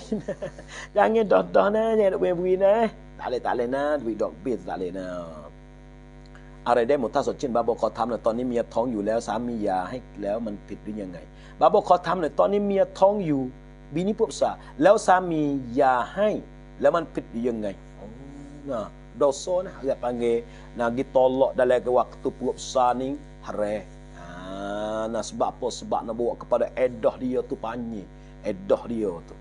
Jangan dah dah nah, jangan buat bui nah. Tak leh tak leh nah, duit dok bit tak leh nah. อะไรได้หมดถ้าสดชื่นบาโบขอทำหน่อยตอนนี้เมียท้องอยู่แล้วสามียาให้แล้วมันผิดหรือยังไงบาโบขอทำหน่อยตอนนี้เมียท้องอยู่ บินิปุบสาแล้วสามียาให้ แล้วมันผิดหรือยังไงนะ dosa nah dia panggil nah tolak dalam ke waktu perut besar ni hare ha ah, nah sebab apa sebab nak bawa kepada edah dia tu panji, edah dia tu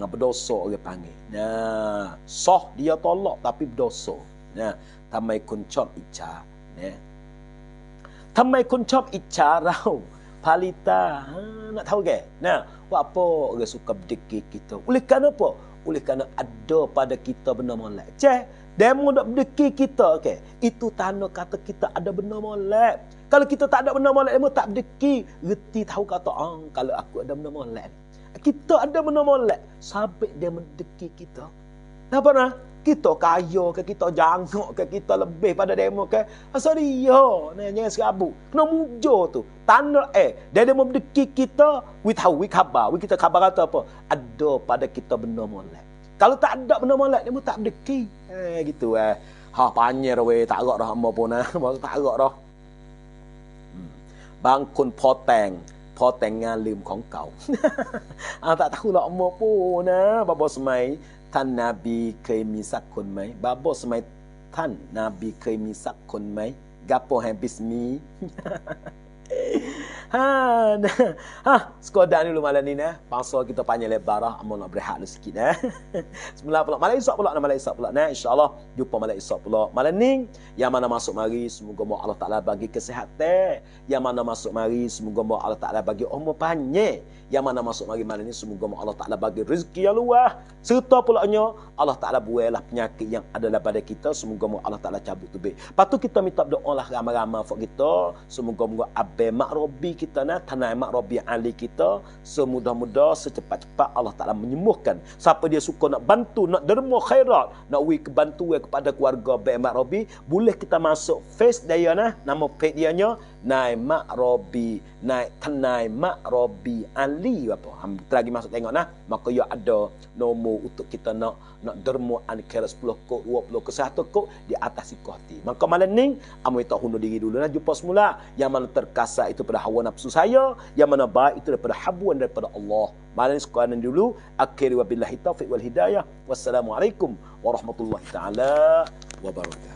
nah berdosa orang panggil nah soh dia tolak tapi berdosa nah tamai kun chop icha nah tamai kun chop icha rau palita ha, nak tahu ke nah apa orang suka berdikir kita oleh kerana apa oleh kerana ada pada kita benda molek ceh Demo duk berdekir kita okay? Itu tanda kata kita ada benda molek Kalau kita tak ada benda molek Demo tak berdekir Reti tahu kata oh, Kalau aku ada benda molek Kita ada benda molek Sampai dia mendekir kita Kenapa nak? Kita kaya ke kita jangkuk ke kita lebih pada demo ke Asal dia Nanya serabut Kena mujo tu Tanda eh Dia demo berdekir kita We tahu, we khabar We kita khabar kata apa Ada pada kita benda molek kalau tak ada benda molek dia pun tak ada key. Eh gitu eh. Ha panyer we tak agak dah hamba pun ah. Eh. *laughs* tak agak dah. Hmm. Bang kun poteng, poteng ngan lim kong kau. *laughs* ah tak tahu lah hamba pun ah. Eh. Babo semai tan nabi ke misak kun mai. Babo semai tan nabi ke misak kun mai. Gapo hai bismi. *laughs* Ha, *laughs* ha, skor ni dulu malam ni nah. Pasal kita panjang lebar lah, amun nak berehat dulu sikit nah. *laughs* Sembilan pula, malam esok pula, malam isap pula nah. insyaallah jumpa malam isap pula. Malam ni yang mana masuk mari, semoga mu Allah Taala bagi kesihatan. Yang mana masuk mari, semoga mu Allah Taala bagi umur panjang yang mana masuk mari malam ini semoga Allah Taala bagi rezeki yang luas serta pulaknya Allah Taala buailah penyakit yang ada pada kita semoga Allah Taala cabut tu patu kita minta doa lah ramai-ramai fok kita semoga moga abai mak robbi kita nah tanai mak robbi ali kita semudah-mudah secepat-cepat Allah Taala menyembuhkan siapa dia suka nak bantu nak derma khairat nak wi kebantuan kepada keluarga abai mak robbi boleh kita masuk face dia nah nama page dia nya นายมะรอบีนายทนายมะรอบีอาลีว่าพอมตรากิมาสุดเองนะมักก็ยอดโนโมอุตุกิตนกนกดรมอันเคลสปลกโกรวปลกเสาตุกดีอัตสิกอติมังก็มาเลนิงอมวยตอหุนดีดูลนะจุปสมุลายามันเตอร์กาซาอิทุเปรหัวนับสุสัยยามันบาอิทุเปรหับวันเดอเปรอัลลอฮ์มาเลนิสกอนันดูลูอัคเคริวะบิลลาฮิตาฟิกวัลฮิดายะวัสสลามุอะลัยกุมวะราะห์มะตุลลอฮิตะอาลาวะบารุกา